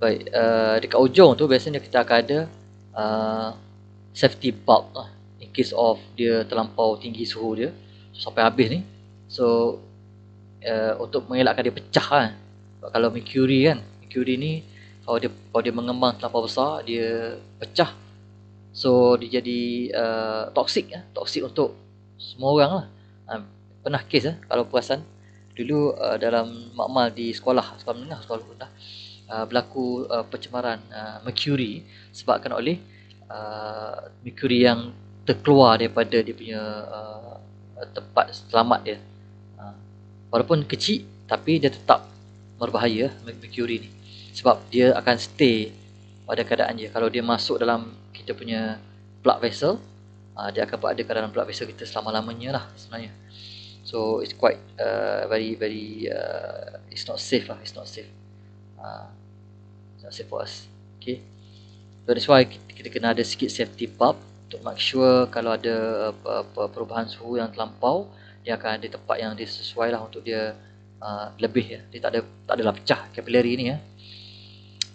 baik uh, dekat ujung tu biasanya kita akan ada uh, safety bulb lah in case of dia terlampau tinggi suhu dia sampai habis ni so uh, untuk mengelakkan dia pecah kan lah. kalau mercury kan mercury ni kalau dia kalau dia mengembang terlampau besar dia pecah So dia jadi uh, toxic ya, toxic untuk semua orang lah. Uh, pernah kes uh, kalau perasan dulu uh, dalam makmal di sekolah, sekolah menengah, sekolah rendah uh, berlaku uh, pencemaran uh, mercury sebabkan oleh uh, mercury yang terkeluar daripada dia punya uh, tempat selamat dia. Uh, walaupun kecil tapi dia tetap berbahaya mercury ni sebab dia akan stay pada keadaan dia kalau dia masuk dalam kita punya blood vessel uh, dia akan berada dalam blood vessel kita selama-lamanya lah sebenarnya so it's quite uh, very very uh, it's not safe lah it's not safe uh, it's not safe for us okay so that's why kita kena ada sikit safety pump untuk make sure kalau ada uh, perubahan suhu yang terlampau dia akan ada tempat yang dia sesuai lah untuk dia uh, lebih ya dia tak ada tak ada pecah kapiler ini ya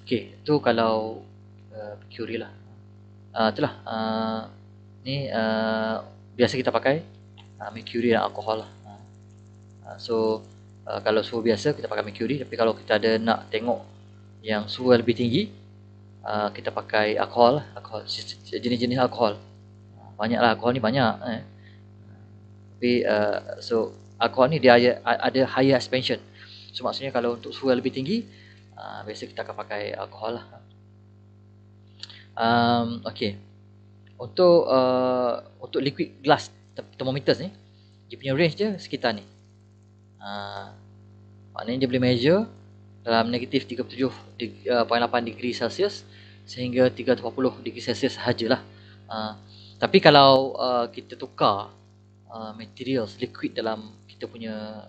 Okay, tu kalau uh, curi lah uh, itulah uh, ni uh, biasa kita pakai uh, mercury dan alkohol uh, lah. so uh, kalau suhu biasa kita pakai mercury tapi kalau kita ada nak tengok yang suhu yang lebih tinggi uh, kita pakai alkohol lah, jenis-jenis alkohol banyaklah alkohol ni banyak eh tapi uh, so alkohol ni dia ada, ada higher expansion so maksudnya kalau untuk suhu yang lebih tinggi uh, biasa kita akan pakai alkohol lah um, okay. Untuk uh, untuk liquid glass thermometers ni Dia punya range je sekitar ni uh, Maknanya dia boleh measure Dalam negatif 37.8 uh, degree Celsius Sehingga 340 degree Celsius sahajalah uh, Tapi kalau uh, kita tukar uh, Materials liquid dalam kita punya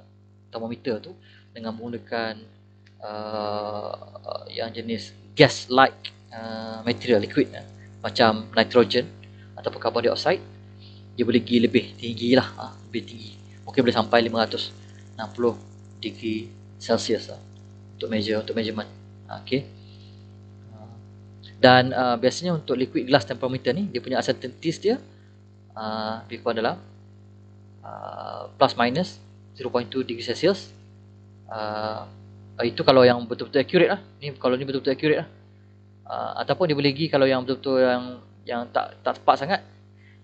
Thermometer tu Dengan menggunakan uh, Yang jenis gas like Uh, material liquid uh, macam nitrogen ataupun carbon dioxide dia boleh pergi lebih tinggi lah uh, lebih tinggi mungkin boleh sampai 560 degree celsius lah untuk measure untuk measurement okay. dan uh, biasanya untuk liquid glass temperometer ni dia punya uncertainties dia lebih uh, kurang dalam uh, plus minus 0.2 degree celsius uh, itu kalau yang betul-betul accurate lah ni, kalau ni betul-betul accurate lah uh, ataupun dia boleh pergi kalau yang betul-betul yang yang tak tak tepat sangat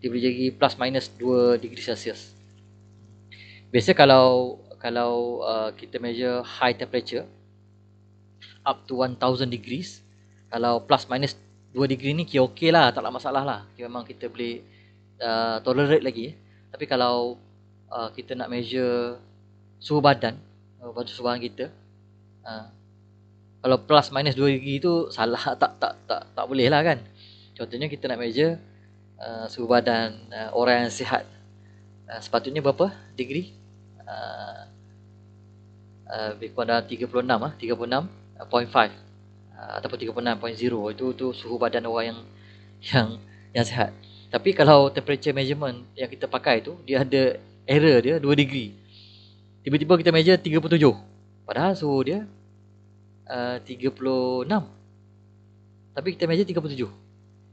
dia boleh jadi plus minus 2 degree celsius biasa kalau kalau uh, kita measure high temperature up to 1000 degrees kalau plus minus 2 degree ni kira okey lah taklah masalah lah kira memang kita boleh uh, tolerate lagi tapi kalau uh, kita nak measure suhu badan suhu badan kita kalau plus minus 2 degree tu salah [laughs] tak tak tak tak boleh lah kan contohnya kita nak measure uh, suhu badan uh, orang yang sihat uh, sepatutnya berapa degree lebih uh, uh, kurang dalam 36 uh, 36.5 uh, ataupun 36.0 itu tu suhu badan orang yang [laughs] yang yang sihat tapi kalau temperature measurement yang kita pakai tu dia ada error dia 2 degree tiba-tiba kita measure 37 padahal suhu dia 36 eh, tapi kita meja 37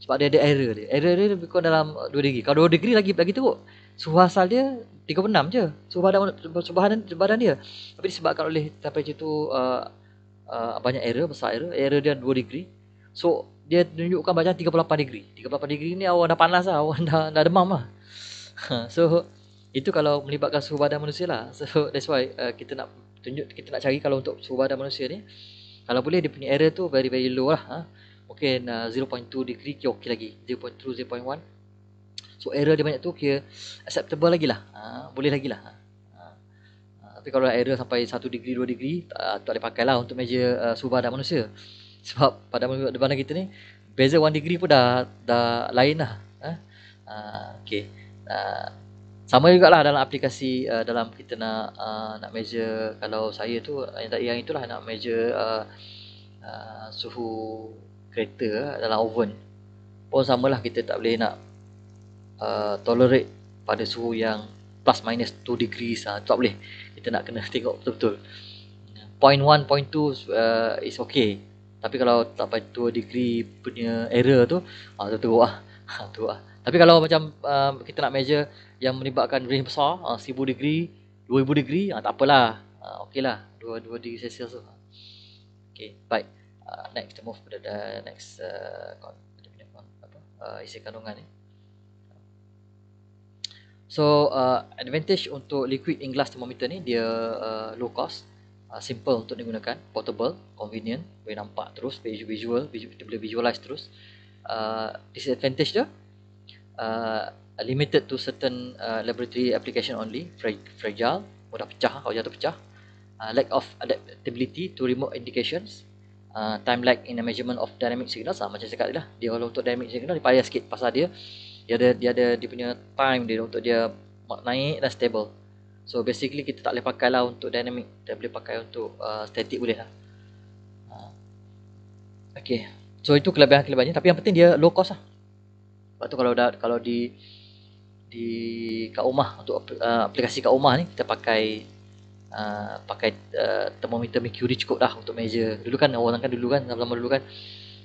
sebab dia ada error dia error dia lebih kurang dalam 2 degree kalau 2 degree lagi lagi teruk suhu asal dia 36 je suhu badan suhu badan, suhu badan dia tapi disebabkan oleh temperature tu uh, uh, banyak error besar error error dia 2 degree so dia tunjukkan macam 38 degree 38 degree ni awak dah panas lah awak [laughs] dah, dah demam lah [laughs] so itu kalau melibatkan suhu badan manusia lah so that's why uh, kita nak tunjuk kita nak cari kalau untuk suhu badan manusia ni kalau boleh dia punya error tu very very low lah ha? Mungkin uh, 0.2 degree kira okey lagi 0.2, 0.1 So error dia banyak tu kira acceptable lagi lah ha? Boleh lagi lah ha? ha? ha tapi kalau error sampai 1 degree, 2 degree Tak, ah, tak boleh pakai lah untuk meja uh, ah, suhu badan manusia [laughs] Sebab pada badan kita ni Beza 1 degree pun dah, dah lain lah ha? Uh, ha, okay sama juga lah dalam aplikasi uh, dalam kita nak uh, nak measure kalau saya tu yang, yang itulah nak measure uh, uh, suhu kereta uh, dalam oven pun sama lah kita tak boleh nak uh, tolerate pada suhu yang plus minus 2 degree ha, uh, tak boleh kita nak kena tengok betul-betul point 0.1, 0.2 uh, is okay tapi kalau tak sampai 2 degree punya error tu ha, tu teruk lah [laughs] teruk lah tapi kalau macam uh, kita nak measure yang melibatkan range besar, uh, 1000 degree, 2000 degree, uh, tak apalah. Uh, okeylah, 2 2 degree Celsius tu. Lah. Okey, baik. Uh, next kita move kepada the next uh, apa? Uh, isi kandungan ni. So, uh, advantage untuk liquid in glass thermometer ni dia uh, low cost, uh, simple untuk digunakan, portable, convenient, boleh nampak terus, visual, visual, kita boleh visualize terus. Uh, disadvantage dia, uh, limited to certain uh, laboratory application only, fragile, mudah pecah kalau jatuh pecah, uh, lack of adaptability to remote indications, uh, time lag in the measurement of dynamic signals, ah, macam saya cakap tadi lah. dia kalau untuk dynamic signal, dia payah sikit pasal dia, dia ada, dia ada dia punya time dia untuk dia naik dan stable. So basically kita tak boleh pakai lah untuk dynamic, tak boleh pakai untuk uh, static boleh lah. Uh, okay, so itu kelebihan-kelebihannya, tapi yang penting dia low cost lah. Sebab tu kalau dah kalau di di kat rumah untuk uh, aplikasi kat rumah ni kita pakai uh, pakai uh, termometer mercury cukup dah untuk measure. Dulu kan orang kan dulu kan zaman-zaman dulu kan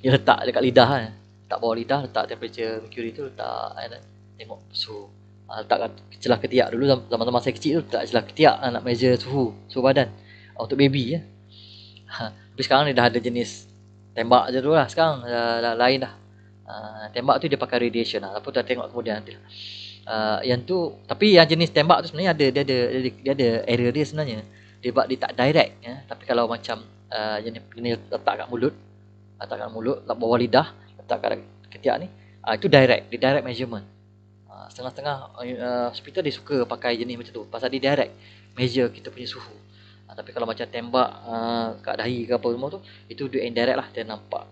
dia letak dekat lidah kan. Tak bawa lidah letak temperature mercury tu letak kan, tengok suhu. Uh, letak celah ketiak dulu zaman-zaman saya kecil tu letak celah ketiak lah nak measure suhu suhu badan ah, untuk baby ya. Ha, [laughs] tapi sekarang ni dah ada jenis tembak je tu lah sekarang dah, lain dah Ah, tembak tu dia pakai radiation lah. tapi tu tengok kemudian nanti lah. Uh, yang tu tapi yang jenis tembak tu sebenarnya ada dia ada dia ada, dia ada area dia sebenarnya dia buat dia tak direct ya tapi kalau macam uh, ah, jenis ini letak kat mulut letak kat mulut letak bawah lidah letak kat ketiak ni uh, itu direct dia direct measurement uh, setengah-setengah uh, hospital dia suka pakai jenis macam tu pasal dia direct measure kita punya suhu uh, tapi kalau macam tembak uh, kat dahi ke apa semua tu itu dia indirect lah dia nampak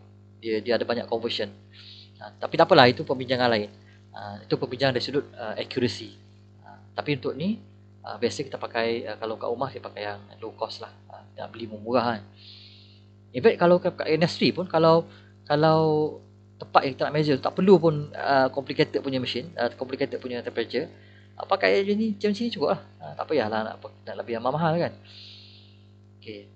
dia dia ada banyak conversion uh, Ah, tapi tak apalah itu perbincangan lain uh, itu perbincangan dari sudut uh, accuracy uh, tapi untuk ni uh, biasa kita pakai uh, kalau kat rumah kita pakai yang low cost lah uh, tak beli murah kan in kalau kat industri pun kalau kalau tempat yang kita nak measure tak perlu pun uh, complicated punya mesin, uh, complicated punya temperature uh, pakai je ni macam sini cukup lah uh, tak payahlah nak, nak lebih amat mahal kan Okay,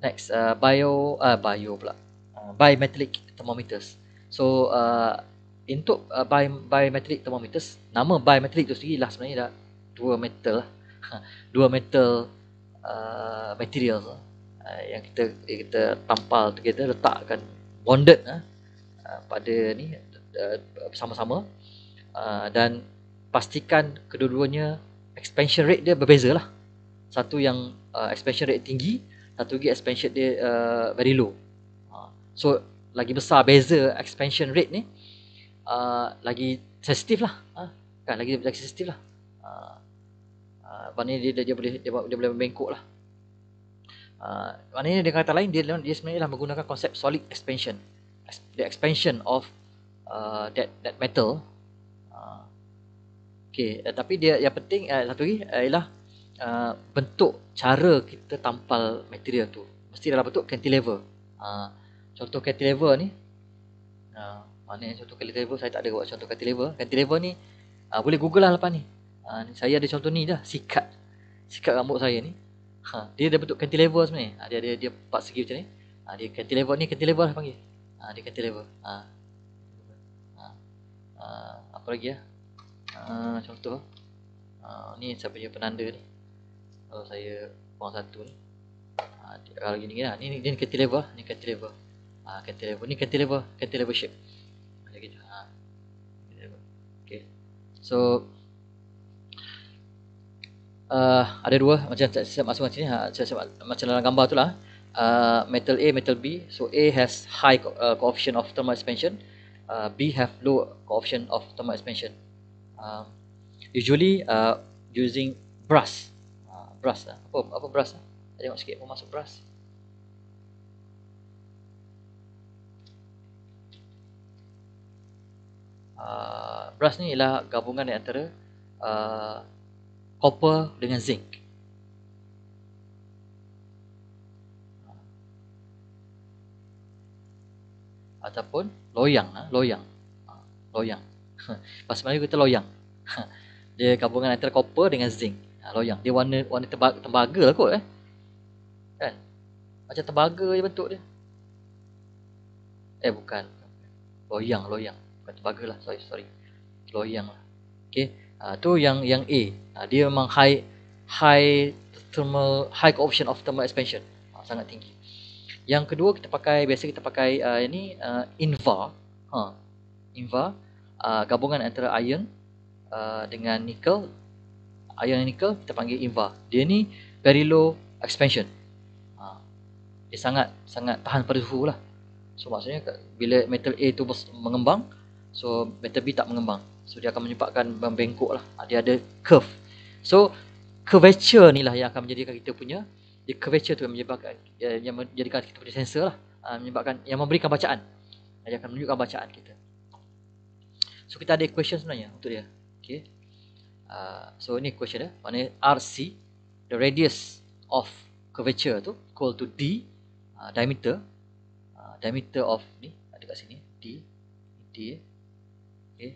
next uh, bio uh, bio pula uh, biometric thermometers uh, So uh, untuk uh, bi biometric thermometers, nama biometric itu sendiri lah sebenarnya dah dua metal lah. [laughs] dua metal uh, material lah. uh, yang kita yang kita tampal kita letakkan bonded lah, uh, pada ni sama sama uh, uh, dan pastikan kedua-duanya expansion rate dia berbeza lah satu yang uh, expansion rate tinggi satu lagi expansion dia uh, very low uh, so lagi besar beza expansion rate ni uh, lagi sensitif lah uh, kan lagi lagi sensitif lah uh, uh, dia, dia, dia boleh dia, dia boleh membengkok lah uh, maknanya dengan kata lain dia, dia sebenarnya lah menggunakan konsep solid expansion the expansion of uh, that that metal okay uh, tapi dia yang penting uh, satu lagi uh, ialah uh, bentuk cara kita tampal material tu mesti dalam bentuk cantilever uh, contoh cantilever ni ha, maknanya contoh cantilever saya tak ada buat contoh cantilever cantilever ni ha, boleh google lah lepas ni ha, saya ada contoh ni dah sikat sikat rambut saya ni ha, dia ada bentuk cantilever sebenarnya ha, dia, dia, dia part segi macam ni ha, dia cantilever ni cantilever lah panggil ha, dia cantilever ha. Ha. Ha. ha. apa lagi lah ha, contoh ha, ni saya dia penanda ni kalau saya buang satu ni ha, kalau gini lah ni, ni, ni level lah. ni level ha, ah, kereta level ni kereta level kereta level ship ada kereta ha, kereta okay. so uh, ada dua macam saya masuk macam ni ha, saya, saya, macam dalam gambar tu lah uh, metal A metal B so A has high co- uh, coefficient of thermal expansion uh, B have low coefficient of thermal expansion uh, usually uh, using brass uh, brass lah. apa apa brass lah? saya tengok sikit apa masuk brass Ah, brass ni ialah gabungan di antara uh, copper dengan zinc. Ataupun loyang. Ah, loyang. Loyang. Pas malam kita loyang. [laughs] Dia gabungan antara copper dengan zinc. Loyang. Dia warna warna tembaga, tembaga lah kot. Eh. Kan? Macam tembaga je bentuk dia. Eh bukan. Loyang, loyang batu baga lah sorry sorry loyang lah okay uh, tu yang yang A uh, dia memang high high thermal high coefficient of thermal expansion uh, sangat tinggi yang kedua kita pakai biasa kita pakai uh, ini uh, inva ha huh. inva uh, gabungan antara iron uh, dengan nikel iron dan nikel kita panggil inva dia ni very low expansion dia sangat sangat tahan pada suhu lah so maksudnya bila metal A tu mengembang So metal B tak mengembang So dia akan menyebabkan membengkok lah Dia ada curve So curvature ni lah yang akan menjadikan kita punya Dia curvature tu yang menyebabkan eh, Yang menjadikan kita punya sensor lah ah, Menyebabkan yang memberikan bacaan ah, Dia akan menunjukkan bacaan kita So kita ada equation sebenarnya untuk dia Okay uh, So ni equation dia Maknanya RC The radius of curvature tu Equal to D uh, Diameter uh, Diameter of ni Ada kat sini D D okay.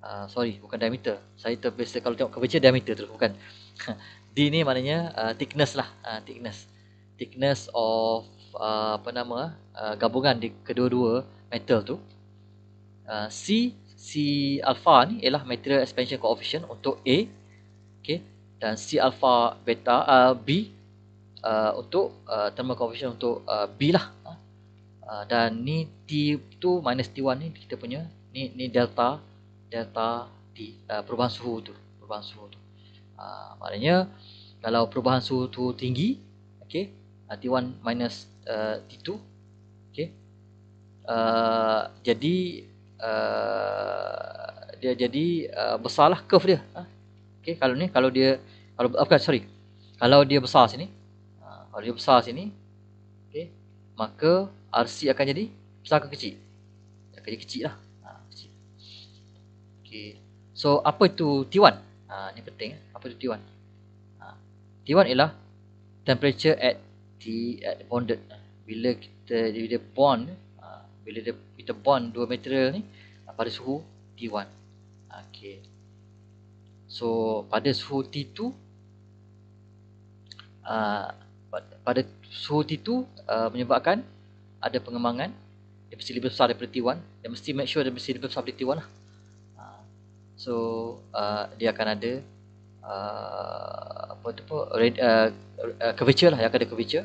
uh, sorry bukan diameter saya terbiasa kalau tengok kerja diameter tu bukan [laughs] D ni maknanya uh, thickness lah uh, thickness thickness of uh, apa nama uh, gabungan di kedua-dua metal tu uh, C C alpha ni ialah material expansion coefficient untuk A okay. dan C alpha beta uh, B uh, untuk uh, thermal coefficient untuk uh, B lah uh, dan ni T tu minus T1 ni kita punya ini ini delta delta di uh, perubahan suhu tu perubahan suhu tu uh, maknanya kalau perubahan suhu tu tinggi okey uh, ah, T1 minus uh, eh, T2 okey uh, jadi uh, dia jadi uh, besarlah curve dia huh? Ah, okey kalau ni kalau dia kalau apa okay, sorry kalau dia besar sini uh, kalau dia besar sini okey maka RC akan jadi besar ke kecil jadi kecil lah Okay. So apa itu T1? Ah ha, ni penting Apa itu T1? Ah ha, T1 ialah temperature at T at bonded. Bila kita bila bond ha, bila dia, kita bond dua material ni ha, pada suhu T1. Okay. So pada suhu T2 ah uh, pada suhu T2 uh, ah, menyebabkan ada pengembangan dia mesti lebih besar daripada T1 Dia mesti make sure dia mesti lebih besar daripada T1 lah. So uh, dia akan ada uh, apa tu pun red, uh, uh, curvature lah yang ada curvature.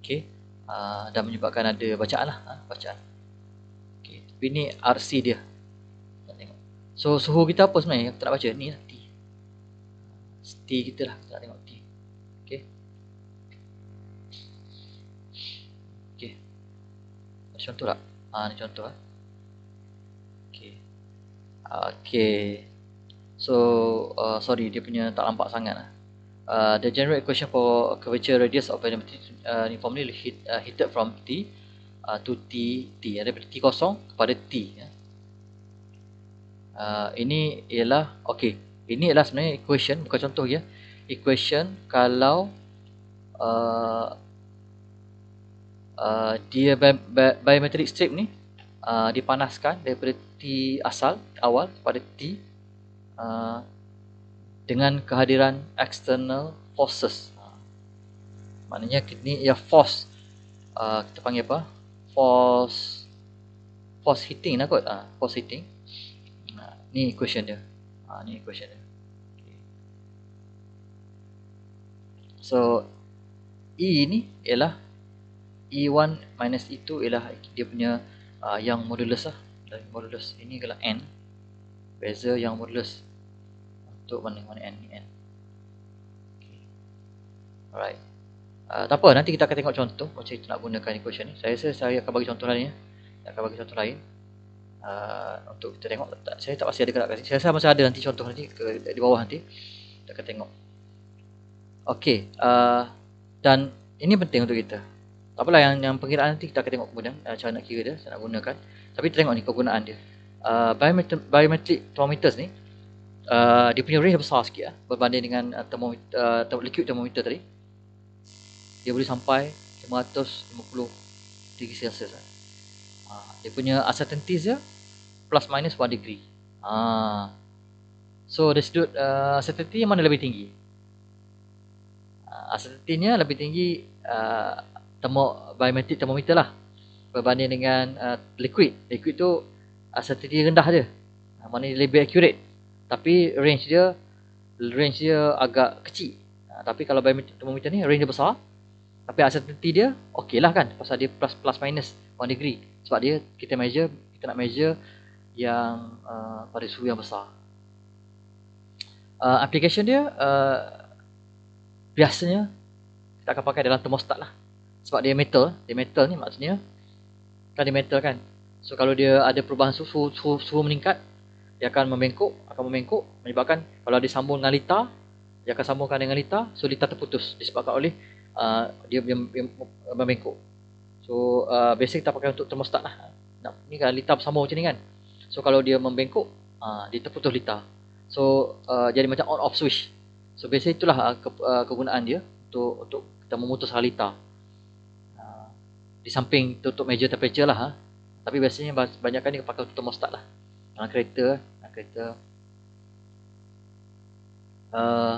Okay. Uh, dan menyebabkan ada bacaan lah. Uh, bacaan. Okay. Ini RC dia. So suhu kita apa sebenarnya? Kita nak baca. Ni lah T. T kita lah. Kita nak tengok T. Okay. Okay. Contoh lah. Ha, ni contoh lah. Okay So uh, Sorry dia punya tak nampak sangat lah. uh, The general equation for curvature radius of a uh, uniformly uh, uh, heated from T uh, To T T ada T kosong kepada T ya. uh, Ini ialah Okay Ini ialah sebenarnya equation Bukan contoh ya Equation kalau uh, uh, Dia bi bi biometric strip ni uh, dipanaskan daripada ti asal awal kepada ti uh, dengan kehadiran external forces. Maknanya ini ia ya, force uh, kita panggil apa? Force force heating nak lah kot? Uh, force heating. Uh, ni equation dia. Uh, ni equation dia. So E ni ialah E1 minus E2 ialah dia punya uh, yang modulus lah dan modulus ini kalau n beza yang modulus untuk mana-mana n ni n okay. alright uh, tak apa nanti kita akan tengok contoh macam kita nak gunakan equation ni saya rasa saya akan bagi contoh lain ya. saya akan bagi contoh lain uh, untuk kita tengok tak, saya tak pasti ada ke tak saya rasa masih ada nanti contoh nanti ke, di bawah nanti kita akan tengok Okey, uh, dan ini penting untuk kita tak apalah yang yang pengiraan nanti kita akan tengok kemudian eh, cara nak kira dia, saya nak gunakan. Tapi kita tengok ni kegunaan dia. Uh, biometric, biometric ni uh, dia punya range besar sikit ya, berbanding dengan uh, termometer uh, liquid thermometer tadi. Dia boleh sampai 550 degree Celsius. Ya. Uh, dia punya uncertainty dia plus minus 1 degree. Uh, so dari sudut uncertainty yang mana lebih tinggi? Uh, uncertainty-nya lebih tinggi termo biometric thermometer lah berbanding dengan uh, liquid liquid tu acidity uh, rendah je uh, mana dia lebih accurate tapi range dia range dia agak kecil uh, tapi kalau biometric thermometer ni range dia besar tapi acidity dia okey lah kan pasal dia plus plus minus 1 degree sebab dia kita measure kita nak measure yang uh, pada suhu yang besar uh, application dia uh, biasanya kita akan pakai dalam thermostat lah sebab dia metal, dia metal ni maksudnya kan dia metal kan. So kalau dia ada perubahan suhu suhu, suhu meningkat, dia akan membengkok, akan membengkok menyebabkan kalau dia sambung dengan litar, dia akan sambungkan dengan litar, so litar terputus disebabkan oleh uh, dia, dia, membengkok. So uh, basic kita pakai untuk termostat lah. Nak ni kan litar sama macam ni kan. So kalau dia membengkok, uh, dia terputus litar. So uh, jadi macam on off switch. So biasa itulah uh, ke, uh, kegunaan dia untuk untuk kita memutus halita di samping tutup meja temperature lah ha. tapi biasanya banyakkan dia pakai tutup mostard lah dalam kereta dalam kereta uh,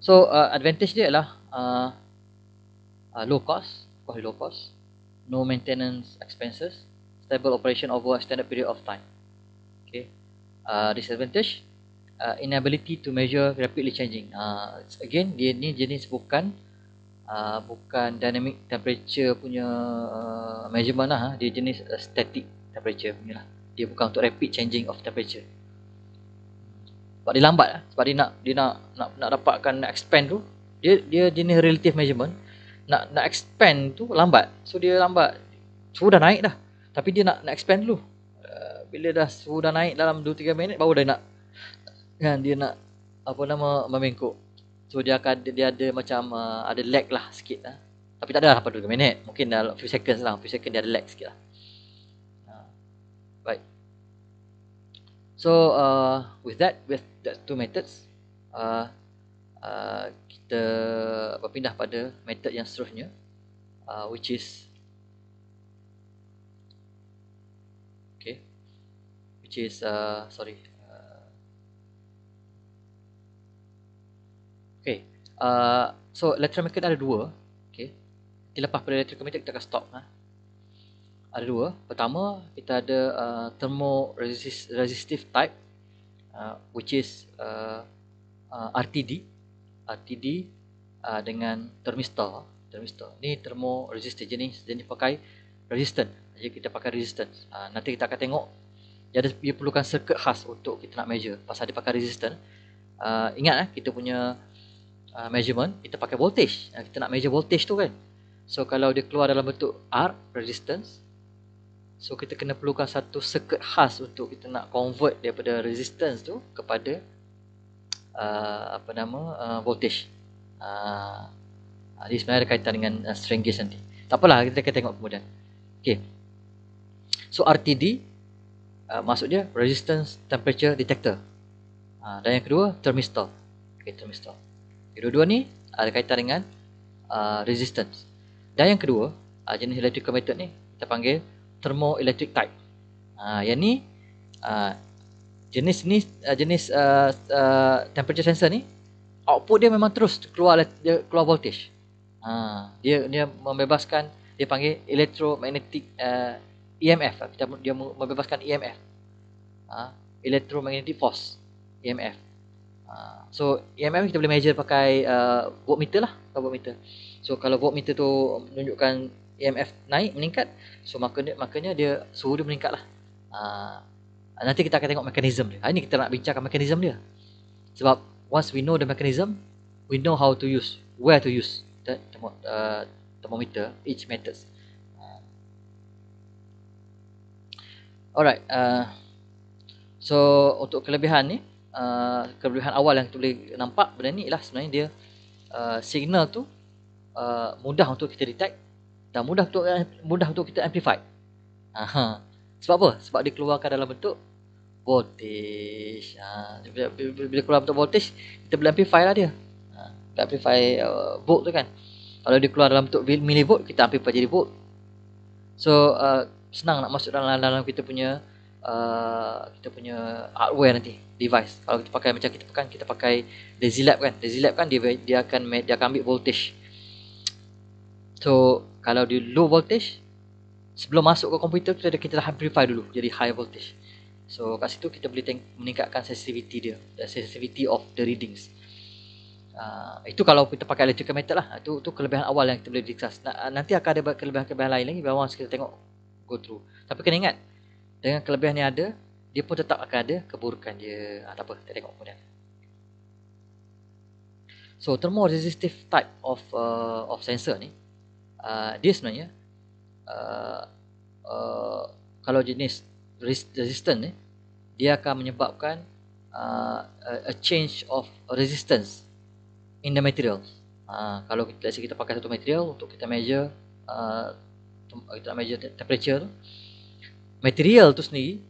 so uh, advantage dia ialah uh, uh, low cost cost low cost no maintenance expenses stable operation over a standard period of time okay uh, disadvantage uh, inability to measure rapidly changing uh, again dia ni jenis bukan uh, bukan dynamic temperature punya uh, measurement lah ah. dia jenis uh, static temperature punya lah dia bukan untuk rapid changing of temperature sebab dia lambat lah sebab dia nak dia nak nak, nak dapatkan nak expand tu dia dia jenis relative measurement nak nak expand tu lambat so dia lambat suhu dah naik dah tapi dia nak nak expand dulu uh, bila dah suhu dah naik dalam 2 3 minit baru dia nak kan dia nak apa nama memengkuk So dia akan dia, dia ada macam uh, ada lag lah sikit lah. Tapi tak ada lah pada 2 minit. Mungkin dah few seconds lah. Few seconds dia ada lag sikit lah. Uh, ah. right. So uh, with that, with the two methods, uh, uh, kita berpindah pada method yang seterusnya. Uh, which is okay, which is uh, sorry, Okay. Uh, so electromagnet ada dua. Okay. Dilepas pada electromagnet kita akan stop. Ha? Ada dua. Pertama kita ada uh, thermo resistive type uh, which is uh, uh, RTD. RTD uh, dengan thermistor. Thermistor. Ni thermo resistive jenis jenis pakai resistant. Jadi kita pakai resistance. Uh, nanti kita akan tengok Jadi ada, dia perlukan circuit khas untuk kita nak measure pasal dia pakai resistance. Uh, ingat eh, kita punya uh, measurement kita pakai voltage uh, kita nak measure voltage tu kan so kalau dia keluar dalam bentuk R resistance so kita kena perlukan satu circuit khas untuk kita nak convert daripada resistance tu kepada uh, apa nama uh, voltage uh, uh ini sebenarnya ada kaitan dengan uh, strain gauge nanti tak apalah kita akan tengok kemudian ok so RTD Uh, maksudnya resistance temperature detector uh, dan yang kedua thermistor okay, thermistor Kedua-dua ni ah, ada kaitan dengan uh, resistance. Dan yang kedua, uh, jenis electrical method ni kita panggil thermoelectric type. Uh, yang ni uh, jenis ni uh, jenis uh, uh, temperature sensor ni output dia memang terus keluar dia keluar voltage. Uh, dia dia membebaskan dia panggil electromagnetic uh, EMF. Kita dia membebaskan EMF. Uh, electromagnetic force EMF. Ah, so EMM kita boleh measure pakai uh, voltmeter lah atau voltmeter. So kalau voltmeter tu menunjukkan EMF naik meningkat, so makanya makanya dia suhu dia meningkat lah. Uh, nanti kita akan tengok mekanism dia. Ha, ini kita nak bincangkan mekanism dia. Sebab once we know the mechanism, we know how to use, where to use the uh, thermometer, each methods. alright, uh, so untuk kelebihan ni, Uh, kelebihan awal yang kita boleh nampak benda ni ialah sebenarnya dia uh, signal tu uh, mudah untuk kita detect dan mudah untuk eh, mudah untuk kita amplify. Aha. Sebab apa? Sebab dia keluarkan dalam bentuk voltage. Ha. Bila, bila keluar bentuk voltage, kita boleh amplify lah dia. Ha. Amplify uh, volt tu kan. Kalau dia keluar dalam bentuk millivolt kita amplify jadi volt. So, uh, senang nak masuk dalam dalam kita punya uh, kita punya hardware nanti device kalau kita pakai macam kita kan kita pakai Dezilab kan Dezilab kan dia dia akan dia akan ambil voltage so kalau di low voltage sebelum masuk ke komputer kita dah kita dah amplify dulu jadi high voltage so kat situ kita boleh teng- meningkatkan sensitivity dia the sensitivity of the readings Uh, itu kalau kita pakai electrical method lah itu, itu kelebihan awal yang kita boleh discuss nanti akan ada kelebihan-kelebihan lain lagi bila once kita tengok go through tapi kena ingat dengan kelebihan yang ada dia pun tetap akan ada keburukan dia ha, tak apa kita tengok kemudian so thermal type of uh, of sensor ni uh, dia sebenarnya uh, uh, kalau jenis resistant ni dia akan menyebabkan uh, a change of resistance in the material uh, kalau kita kita pakai satu material untuk kita measure uh, kita measure temperature tu material tu sendiri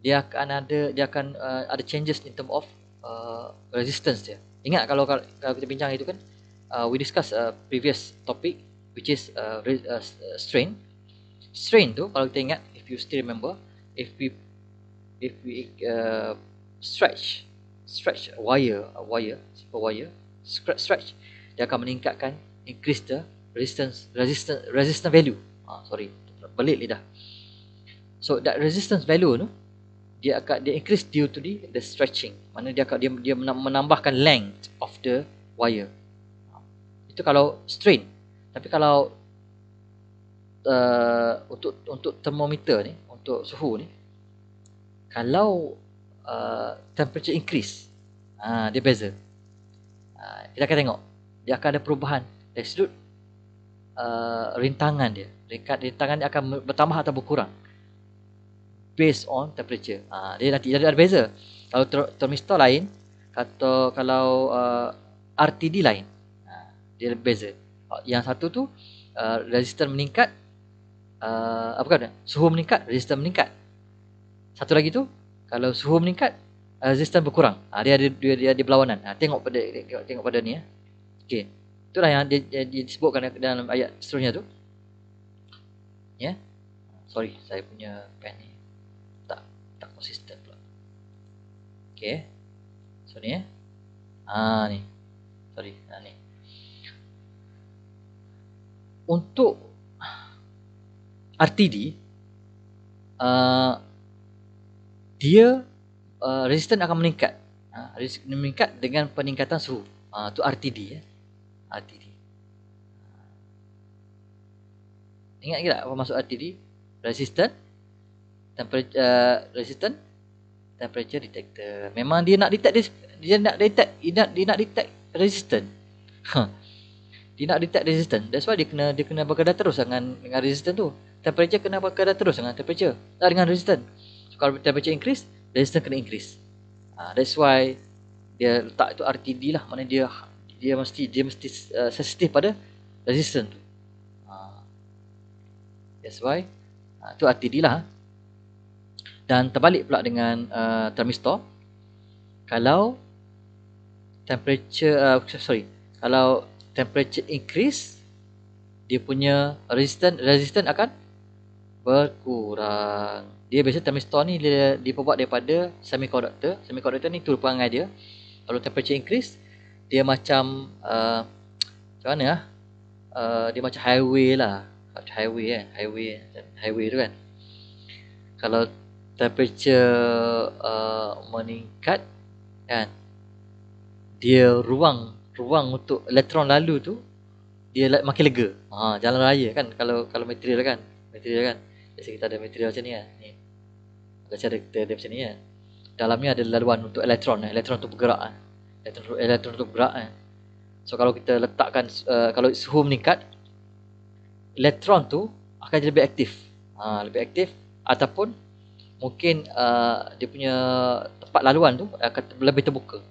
dia akan ada dia akan uh, ada changes in term of uh, resistance dia. Ingat kalau, kalau kita bincang itu kan uh, we discuss a uh, previous topic which is uh, re, uh, uh, strain. Strain tu kalau kita ingat if you still remember if we if we uh, stretch stretch a wire a wire super wire stretch, stretch dia akan meningkatkan increase the resistance resistance resistance value. Ah sorry belit lidah. So that resistance value tu dia akan dia increase due to the, the stretching. Mana dia akan dia, dia menambahkan length of the wire. Itu kalau strain. Tapi kalau uh, untuk untuk termometer ni, untuk suhu ni kalau uh, temperature increase, uh, dia beza. Uh, kita akan tengok dia akan ada perubahan dari sudut uh, rintangan dia. Rekat rintangan dia akan bertambah atau berkurang based on temperature. Ha, dia nanti ada, ada beza. Kalau termistor lain kata kalau uh, ah, RTD lain. Ha, dia ada beza. Yang satu tu uh, resistor meningkat uh, apa kata? Suhu meningkat, resistor meningkat. Satu lagi tu kalau suhu meningkat resistor berkurang. Ha, dia ada dia, dia, dia berlawanan. Ha, tengok pada tengok, tengok pada ni ya. Okay, tu lah yang dia, dia disebutkan dalam ayat seterusnya tu. Ya. Yeah. Sorry, saya punya pen ni. okey eh. Sorry eh. Ah ni. Sorry, ah ni. Untuk RTD uh, ah, dia uh, resisten akan meningkat. Ha, resisten meningkat dengan peningkatan suhu. Uh, tu RTD ya. Eh. RTD. Ingat ke tak apa maksud RTD? Resisten temperature uh, resistant temperature detector. Memang dia nak detect dia nak detect dia nak dia nak detect resistant. Ha. dia nak detect resistant. That's why dia kena dia kena berkedar terus dengan dengan resistant tu. Temperature kena berkedar terus dengan temperature. Tak dengan resistant. So, kalau temperature increase, resistant kena increase. Uh, that's why dia letak itu RTD lah. Maknanya dia dia mesti dia mesti uh, sensitif pada resistant tu. Uh, that's why uh, RTD lah dan terbalik pula dengan uh, thermistor kalau temperature uh, sorry kalau temperature increase dia punya resistant resistant akan berkurang dia biasa termistor ni dia diperbuat daripada semiconductor semiconductor ni tu perangai dia kalau temperature increase dia macam uh, macam mana ah? uh, dia macam highway lah highway kan eh? highway highway tu kan kalau temperature uh, meningkat kan dia ruang ruang untuk elektron lalu tu dia makin lega ha jalan raya kan kalau kalau material kan material kan jadi kita ada material macam ni kan ni macam ada kita ada macam ni kan dalamnya ada laluan untuk elektron eh. elektron tu bergerak kan elektron elektron tu bergerak kan so kalau kita letakkan uh, kalau suhu meningkat elektron tu akan jadi lebih aktif ha lebih aktif ataupun mungkin uh, dia punya tempat laluan tu akan uh, lebih terbuka.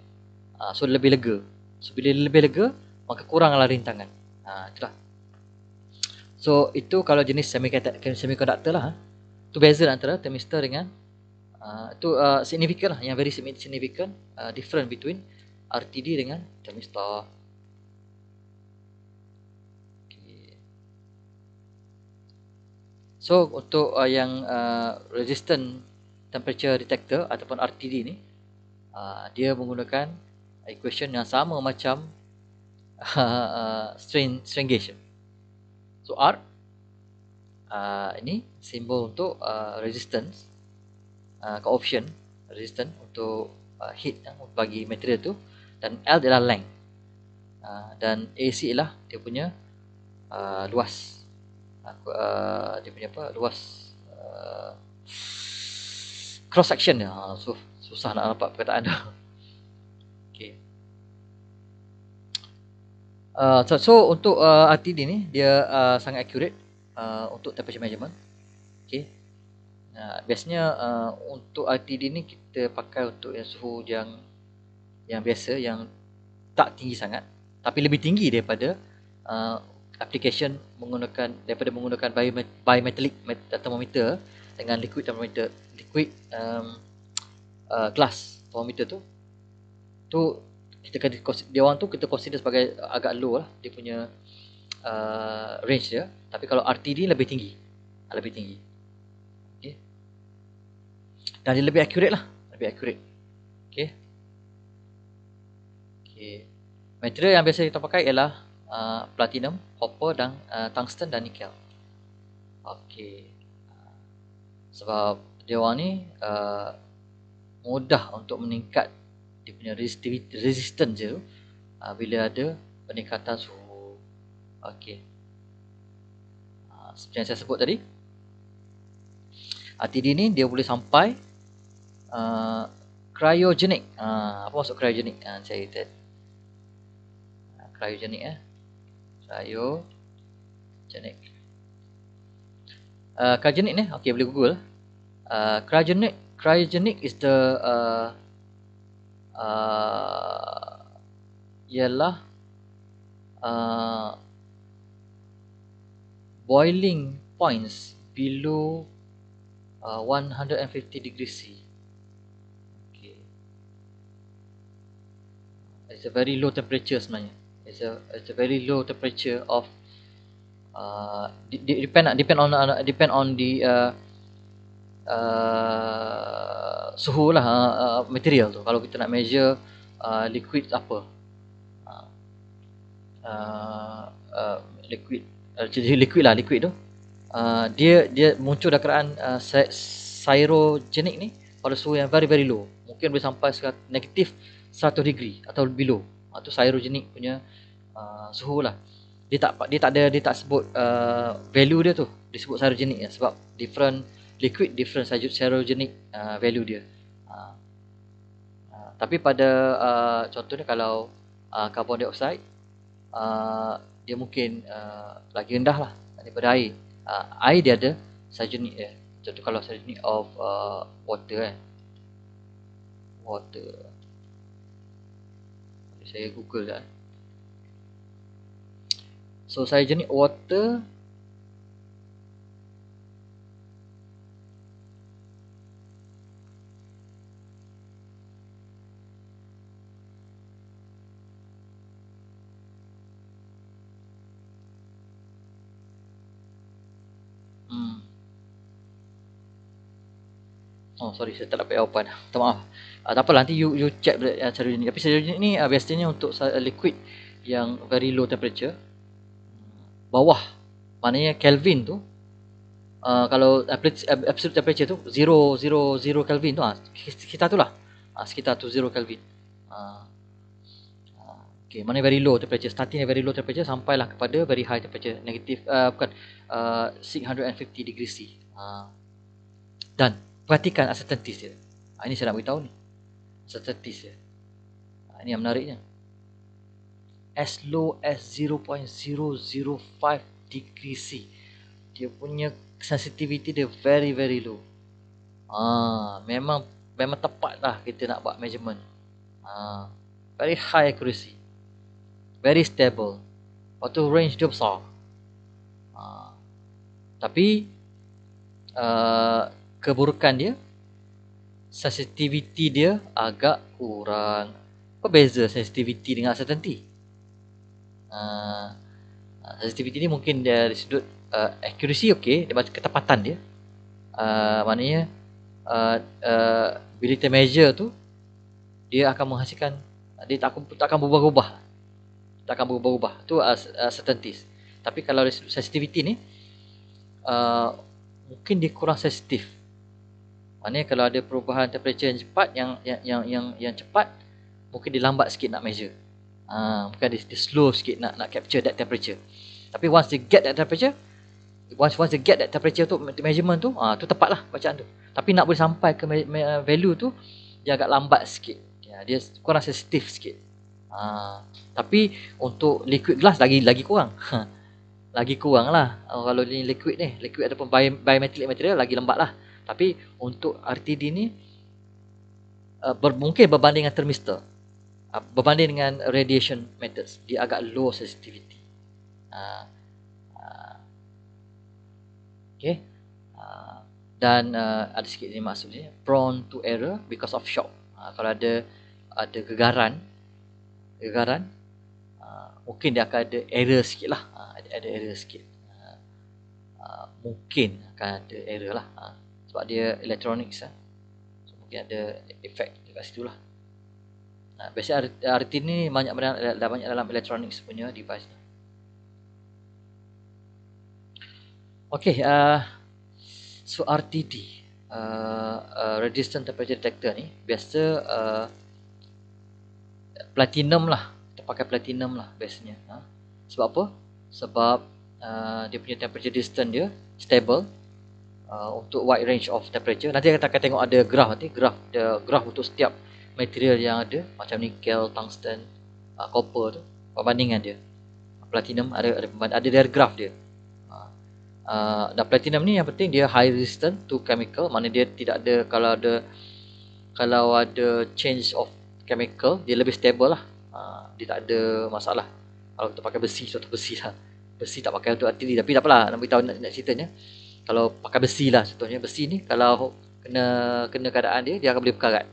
Uh, so lebih lega. So bila lebih lega, maka kuranglah rintangan. Ah uh, itulah. So itu kalau jenis semiconductor, semiconductor lah. Ha. Tu beza lah antara termistor dengan uh, tu uh, significant lah yang very significant uh, different between RTD dengan termistor. So untuk uh, yang uh, resistant temperature detector ataupun RTD ni uh, dia menggunakan equation yang sama macam [laughs] uh, strain strain gauge. So R uh, ini simbol untuk uh, resistance uh, coefficient resistance untuk uh, heat uh, bagi material tu dan L adalah length uh, dan AC ialah dia punya uh, luas aku uh, dia punya apa luas uh, cross section ya ha, ah, so, susah nak dapat perkataan dia [laughs] okey uh, so, so untuk uh, RTD ni dia uh, sangat accurate uh, untuk temperature measurement okey nah uh, biasanya uh, untuk RTD ni kita pakai untuk yang suhu yang yang biasa yang tak tinggi sangat tapi lebih tinggi daripada uh, application menggunakan daripada menggunakan biometric thermometer dengan liquid thermometer liquid um, uh, glass thermometer tu tu kita kena dia orang tu kita consider sebagai agak low lah dia punya uh, range dia tapi kalau RTD lebih tinggi lebih tinggi okay. dan dia lebih accurate lah lebih accurate okay. Okay. material yang biasa kita pakai ialah Uh, platinum, copper dan uh, tungsten dan nikel. Okey. Sebab dia dewa ni uh, mudah untuk meningkat dia punya resistance je uh, bila ada peningkatan suhu. Okey. Uh, seperti yang saya sebut tadi. RTD ni dia boleh sampai uh, cryogenic. Uh, apa maksud cryogenic? Uh, saya tadi uh, cryogenic eh. Bio Cryogenic uh, Cryogenic ni, ok boleh google uh, Cryogenic Cryogenic is the uh, uh, Ialah uh, Boiling points Below uh, 150 degrees C It's a very low temperature sebenarnya it's a it's a very low temperature of uh depend depend on uh, depend on the uh, uh, suhu lah uh, uh, material tu kalau kita nak measure uh, liquid apa uh, uh, uh liquid [laughs] jadi uh, liquid lah liquid tu uh, dia dia muncul dakaran uh, cyrogenic ni pada suhu yang very very low mungkin boleh sampai negatif 100 degree atau below atau cyrogenic punya uh, uh, suhu lah dia tak dia tak ada dia tak sebut uh, value dia tu disebut serogenic ya lah sebab different liquid different sajut serogenic uh, ah, value dia uh, uh, tapi pada uh, contohnya kalau uh, carbon dioxide uh, dia mungkin uh, lagi rendah lah daripada air uh, air dia ada serogenic ya contoh kalau serogenic of uh, water eh. water saya google dah. So saya jenis water hmm. Oh sorry saya tak dapat jawapan. Tak maaf. Uh, tak apa lah, nanti you you check uh, cara ini. Tapi cara ini uh, ah, biasanya untuk liquid yang very low temperature bawah maknanya Kelvin tu uh, kalau absolute temperature tu 0 0 0 Kelvin tu ah sekitar lah. ah sekitar tu 0 Kelvin ah, ah okey mana very low temperature starting very low temperature sampai lah kepada very high temperature negatif uh, bukan uh, 650 degrees C ah dan perhatikan asertif dia ah, ini saya nak beritahu ni asertif dia ah, ini yang menariknya as low as 0.005 degree C. Dia punya sensitivity dia very very low. Ah, memang memang tepat lah kita nak buat measurement. Ah, very high accuracy. Very stable. Lepas tu range dia besar. Ah, tapi uh, keburukan dia sensitivity dia agak kurang. Apa beza sensitivity dengan certainty? Ah, ah, sensitivity ni mungkin dari sudut uh, accuracy okey daripada ketepatan dia uh, maknanya uh, uh, bila kita measure tu dia akan menghasilkan dia tak, tak akan berubah-ubah tak akan berubah-ubah tu uh, uh, certainties tapi kalau dari sudut sensitivity ni uh, mungkin dia kurang sensitif maknanya kalau ada perubahan temperature yang cepat yang yang yang yang, cepat mungkin dilambat lambat sikit nak measure mungkin ah, dia, dia slow sikit nak nak capture that temperature. Tapi once you get that temperature, once once you get that temperature tu measurement tu, ah tu lah, bacaan tu. Tapi nak boleh sampai ke value tu dia agak lambat sikit. Ya, dia kurang sensitif sikit. Ah tapi untuk liquid glass lagi lagi kurang. [laughs] lagi kurang lah oh, kalau ni liquid ni liquid ataupun biometric material lagi lembat lah tapi untuk RTD ni uh, ber, mungkin berbanding dengan thermistor berbanding dengan radiation methods dia agak low sensitivity uh, uh, okay uh, dan uh, ada sikit ni maksudnya prone to error because of shock uh, kalau ada ada gegaran gegaran uh, mungkin dia akan ada error sikit lah uh, ada, ada error sikit uh, uh, mungkin akan ada error lah uh, sebab dia electronics uh. so, mungkin ada efek dekat situ lah Biasa arti ni banyak dah banyak dalam elektronik punya device ni. Okey, uh, so RTD, uh, uh, resistant temperature detector ni biasa uh, platinum lah, kita pakai platinum lah biasanya. Ha? Sebab apa? Sebab uh, dia punya temperature distance dia stable uh, untuk wide range of temperature. Nanti kita akan tengok ada graph nanti, graph the graph untuk setiap material yang ada macam nikel, tungsten, uh, copper tu perbandingan dia. Platinum ada ada ada dia graph dia. Uh, uh, dan platinum ni yang penting dia high resistant to chemical mana dia tidak ada kalau ada kalau ada change of chemical dia lebih stable lah uh, dia tak ada masalah kalau kita pakai besi contoh besi lah besi tak pakai untuk artillery tapi tak apalah nak beritahu nak, nak ceritanya kalau pakai besi lah contohnya besi ni kalau kena kena keadaan dia dia akan boleh berkarat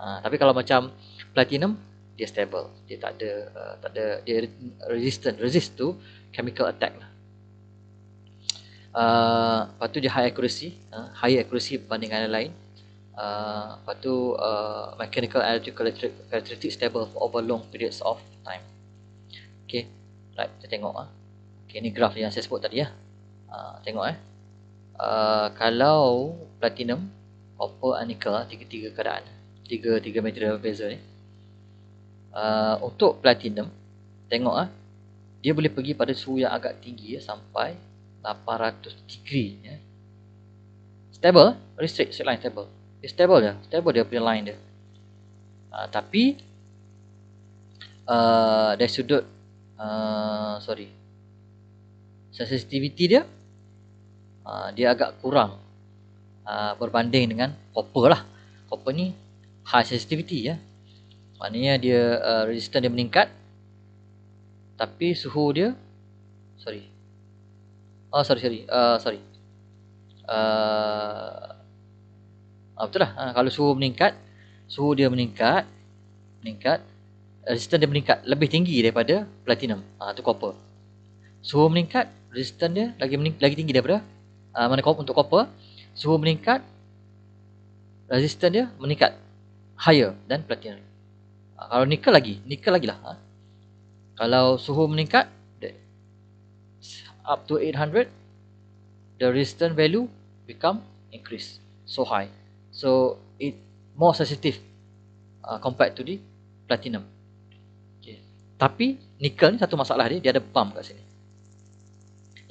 Ha, tapi kalau macam platinum dia stable dia tak ada uh, tak ada dia resistant resist to chemical attack lah uh, lepas tu dia high accuracy uh, high accuracy berbanding dengan lain uh, lepas tu uh, mechanical electrical characteristic stable for over long periods of time ok right kita tengok lah ok ni graf yang saya sebut tadi lah uh, tengok eh uh, kalau platinum copper and nickel tiga-tiga keadaan tiga tiga material berbeza ni. Uh, untuk platinum, tengok ah. Dia boleh pergi pada suhu yang agak tinggi ya, sampai 800 degree ya. Stable, very ah, straight, straight line stable. Dia stable dia, stable dia punya line dia. Uh, tapi uh, dari sudut uh, sorry sensitivity dia uh, dia agak kurang uh, berbanding dengan copper lah copper ni high sensitivity ya. Maknanya dia uh, resistance dia meningkat tapi suhu dia sorry. Oh sorry sorry. Uh, sorry. Uh, ah, betul lah uh, kalau suhu meningkat suhu dia meningkat meningkat resistance dia meningkat lebih tinggi daripada platinum ah uh, tu copper. Suhu meningkat resistance dia lagi mening- lagi tinggi daripada uh, mana untuk copper suhu meningkat resistance dia meningkat higher than platinum. Uh, kalau nikel lagi, nikel lagi lah. Ha? Kalau suhu meningkat up to 800, the resistance value become increase so high. So it more sensitive uh, compared to the platinum. Okay. Tapi nikel ni satu masalah dia, dia ada pump kat sini.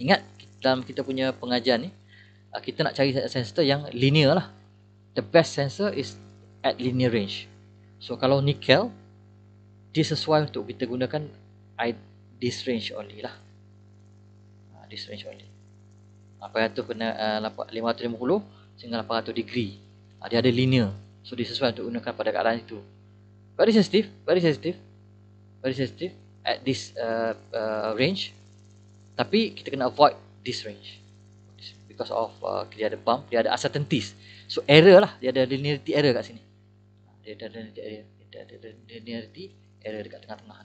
Ingat dalam kita punya pengajian ni, ah, kita nak cari sensor yang linear lah. The best sensor is at linear range. So kalau nikel, dia sesuai untuk kita gunakan at this range only lah. Ah, this range only. Apa itu kena ah, uh, 550 sehingga 800 degree. Ah, dia ada linear. So dia sesuai untuk gunakan pada keadaan itu. Very sensitive, very sensitive, very sensitive at this uh, uh, range. Tapi kita kena avoid this range because of uh, dia ada bump, dia ada uncertainties. So error lah, dia ada linearity error kat sini dia ada linearity error dia ada linearity error dekat tengah-tengah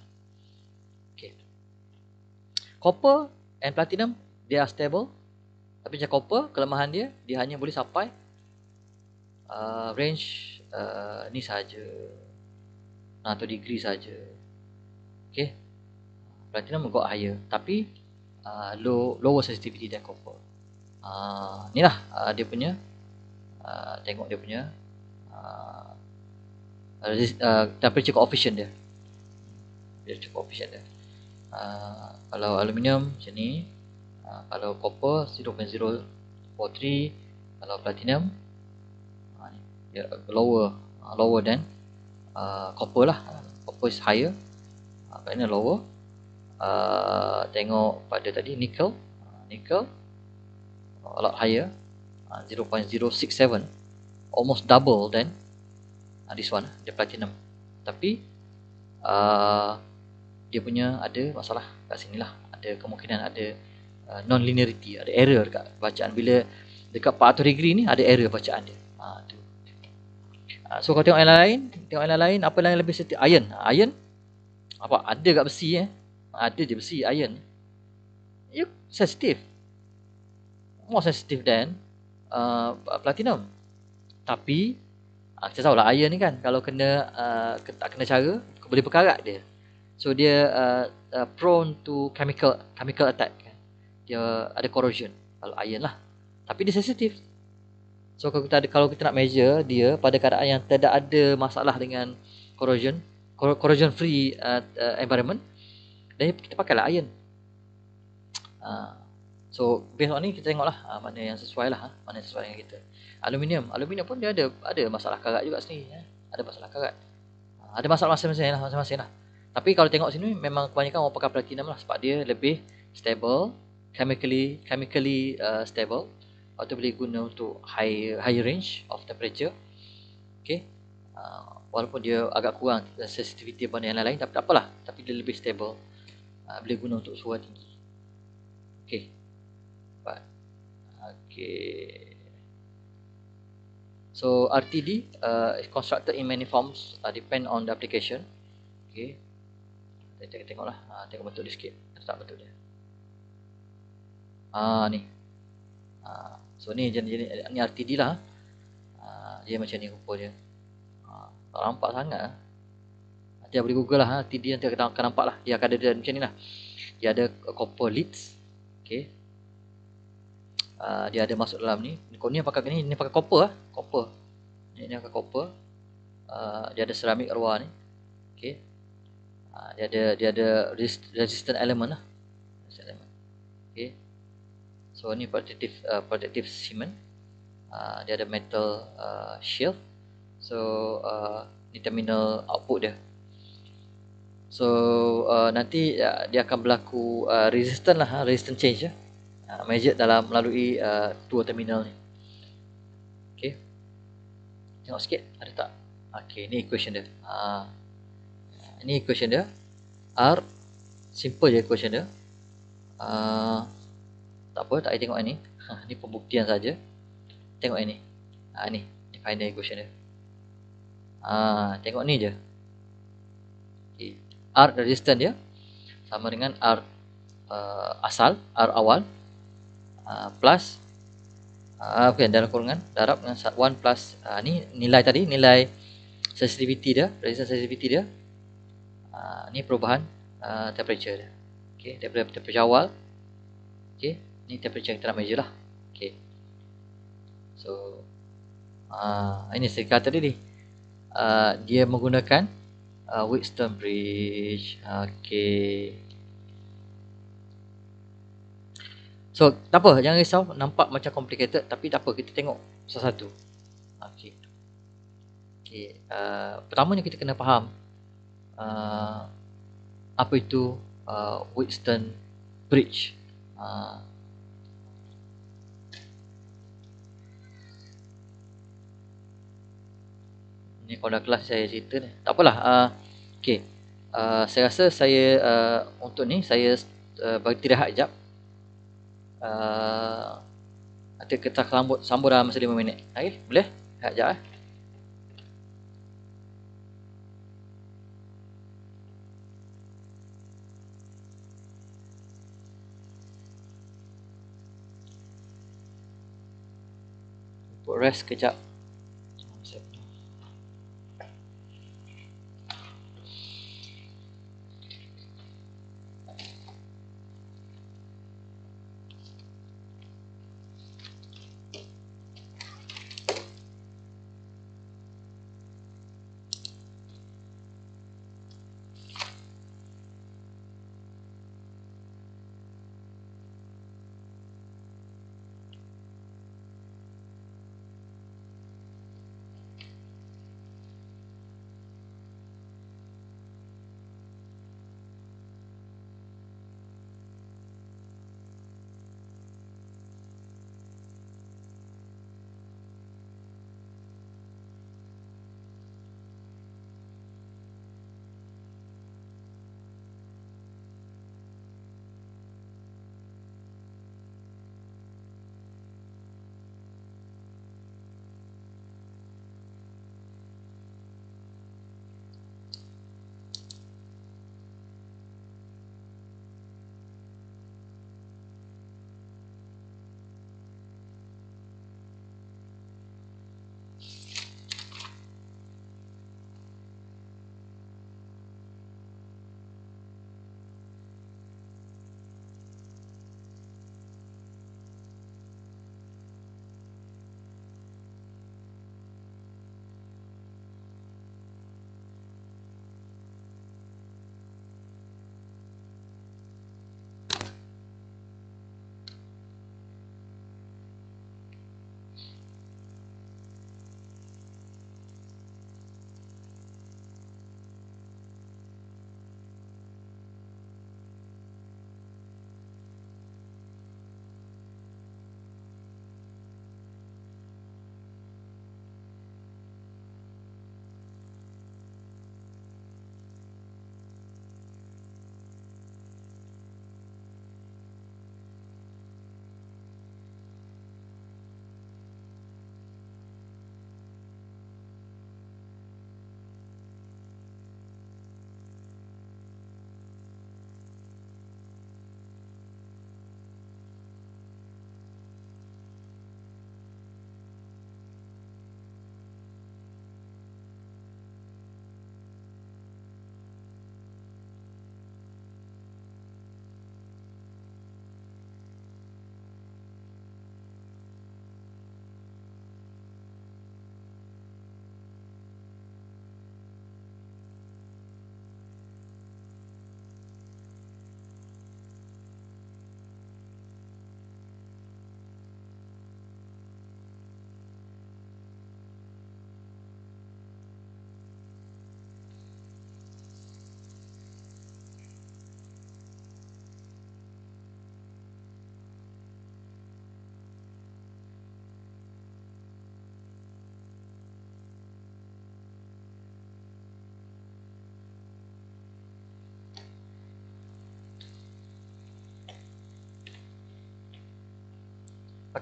okey copper and platinum they are stable tapi macam copper kelemahan dia dia hanya boleh sampai uh, range uh, ni saja nah atau degree saja okey platinum got higher tapi uh, low lower sensitivity than copper uh, ah, inilah uh, dia punya uh, tengok dia punya uh, uh, eh, temperature coefficient dia Cukup coefficient dia uh, kalau aluminium macam ni uh, kalau copper 0.043 kalau platinum uh, lower uh, lower than uh, copper lah copper is higher kat uh, lower uh, tengok pada tadi nickel uh, nickel a lot higher uh, 0.067 almost double than uh, this one dia platinum tapi uh, dia punya ada masalah kat sini lah ada kemungkinan ada uh, non linearity ada error kat bacaan bila dekat part atau degree ni ada error bacaan dia uh, tu. Uh, so kalau tengok yang lain tengok yang lain apa yang lebih setiap iron ah, iron apa ada kat besi eh ada je besi iron you ya, sensitive more sensitive than uh, platinum tapi uh, ah, kita tahu lah iron ni kan kalau kena uh, ke, tak kena cara boleh berkarat dia so dia uh, uh, prone to chemical chemical attack kan? dia ada corrosion kalau iron lah tapi dia sensitif so kalau kita ada, kalau kita nak measure dia pada keadaan yang tidak ada masalah dengan corrosion corrosion free uh, uh, environment dan kita pakai lah iron uh, so besok ni kita tengoklah uh, mana yang sesuai lah uh, mana yang sesuai dengan kita aluminium aluminium pun dia ada ada masalah karat juga sini ya. ada masalah karat ha, ada masalah masing-masing lah masing-masing lah tapi kalau tengok sini memang kebanyakan orang pakai platinum lah sebab dia lebih stable chemically chemically uh, stable atau boleh guna untuk high high range of temperature okey uh, ha, walaupun dia agak kurang uh, sensitivity pada yang lain-lain tapi tak apalah tapi dia lebih stable uh, boleh guna untuk suhu tinggi okey okey So RTD uh, is constructed in many forms uh, depend on the application. Okay. Kita tengok, tengoklah. Ah uh, tengok betul dia sikit. Tak betul dia. Ah uh, ni. Uh, so ni jenis-jenis ni RTD lah. Uh, dia macam ni rupa dia. Ah uh, rampak sangat ah. Nanti boleh Google lah ah. RTD nanti akan nampak lah. Dia akan ada macam ni lah. Dia ada copper leads. Okay. Ah, dia ada masuk dalam ni. Kau ni pakai ni, ni pakai copper ah, copper. Ni ni pakai copper. Uh, dia ada ceramik luar ni. Okey. Uh, dia ada dia ada resist, resistant element lah. Resistant element. Okey. So ni protective uh, protective cement. Uh, dia ada metal uh, shield. So uh, ni terminal output dia. So uh, nanti uh, dia akan berlaku uh, resistant lah, resistant change ya. Uh, majid dalam melalui dua uh, terminal ni. Okey. Tengok sikit ada tak? Okey, ni equation dia. Ah. Uh, ni equation dia. R simple je equation dia. Uh, tak apa, tak payah tengok ini. Ha, [laughs] ni pembuktian saja. Tengok ini. Ah uh, ni, ni final equation dia. uh, tengok ni je. Okey. R resistance dia sama dengan R uh, asal, R awal Uh, plus uh, okay, dalam kurungan darab dengan 1 plus uh, ni nilai tadi nilai sensitivity dia resistance sensitivity dia uh, ni perubahan uh, temperature dia okey daripada temperature awal okey ni temperature kita nak measure lah okey so uh, ini saya kata tadi uh, dia menggunakan uh, Wheatstone bridge okey So, tak apa, jangan risau. Nampak macam complicated tapi tak apa, kita tengok satu-satu. Okey. Okey, uh, yang kita kena faham uh, apa itu uh, Wheatstone Bridge. Uh, ni kalau kelas saya cerita ni. Tak apalah. Uh, okay. Uh, saya rasa saya uh, untuk ni saya uh, bagi tirahat sekejap uh, ada kita kelambut sambung dalam masa 5 minit okey boleh hak jap eh rest kejap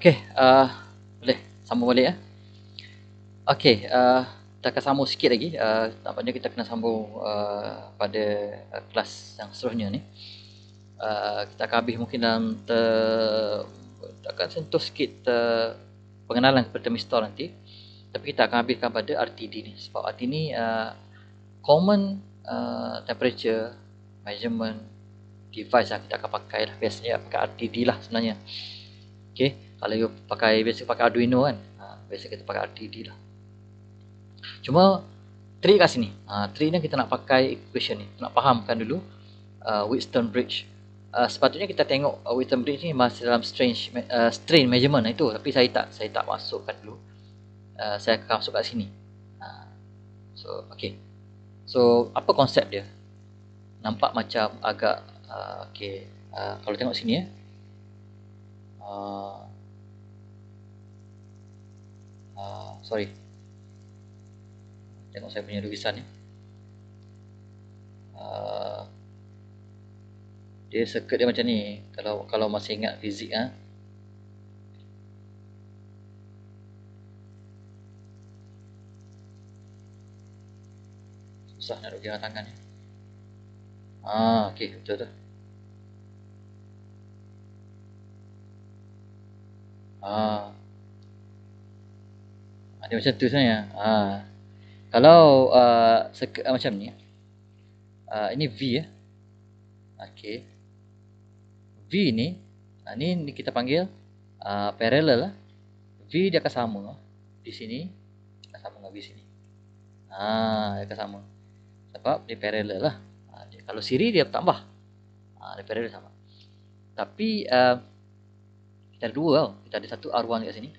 Okey, uh, boleh sambung balik ya. Eh? Okey, uh, kita akan sambung sikit lagi. Uh, nampaknya kita kena sambung uh, pada uh, kelas yang seterusnya ni. Uh, kita akan habis mungkin dalam ter... kita akan sentuh sikit ter... Uh, pengenalan kepada termistor nanti tapi kita akan habiskan pada RTD ni sebab RTD ni uh, common uh, temperature measurement device yang kita akan pakai lah biasanya pakai RTD lah sebenarnya okay kalau you pakai biasa pakai Arduino kan ha, biasa kita pakai RTD lah cuma trik kat sini ha, trik ni kita nak pakai equation ni nak fahamkan dulu uh, Wheatstone Bridge uh, sepatutnya kita tengok uh, Wheatstone Bridge ni masih dalam strain, uh, strain measurement lah itu tapi saya tak saya tak masukkan dulu uh, saya akan masuk kat sini ha, so okay so apa konsep dia nampak macam agak uh, okay uh, kalau tengok sini ya eh. uh, Ah, sorry tengok saya punya lukisan ni. uh, dia circuit dia macam ni kalau kalau masih ingat fizik ha? susah nak lukis tangan ya. ah, ok betul tu Ah, ada macam tu sebenarnya. Ha. Kalau uh, sek- uh, macam ni. Uh, ini V ya. Eh. Okey. V ni, uh, ni ni kita panggil uh, parallel lah. V dia akan sama di sini akan sama dengan V sini. Ha, dia akan sama. Sebab dia parallel lah. Ha, dia, kalau siri dia tambah. Ha, dia parallel sama. Tapi uh, kita ada dua tau. Kita ada satu R1 kat sini.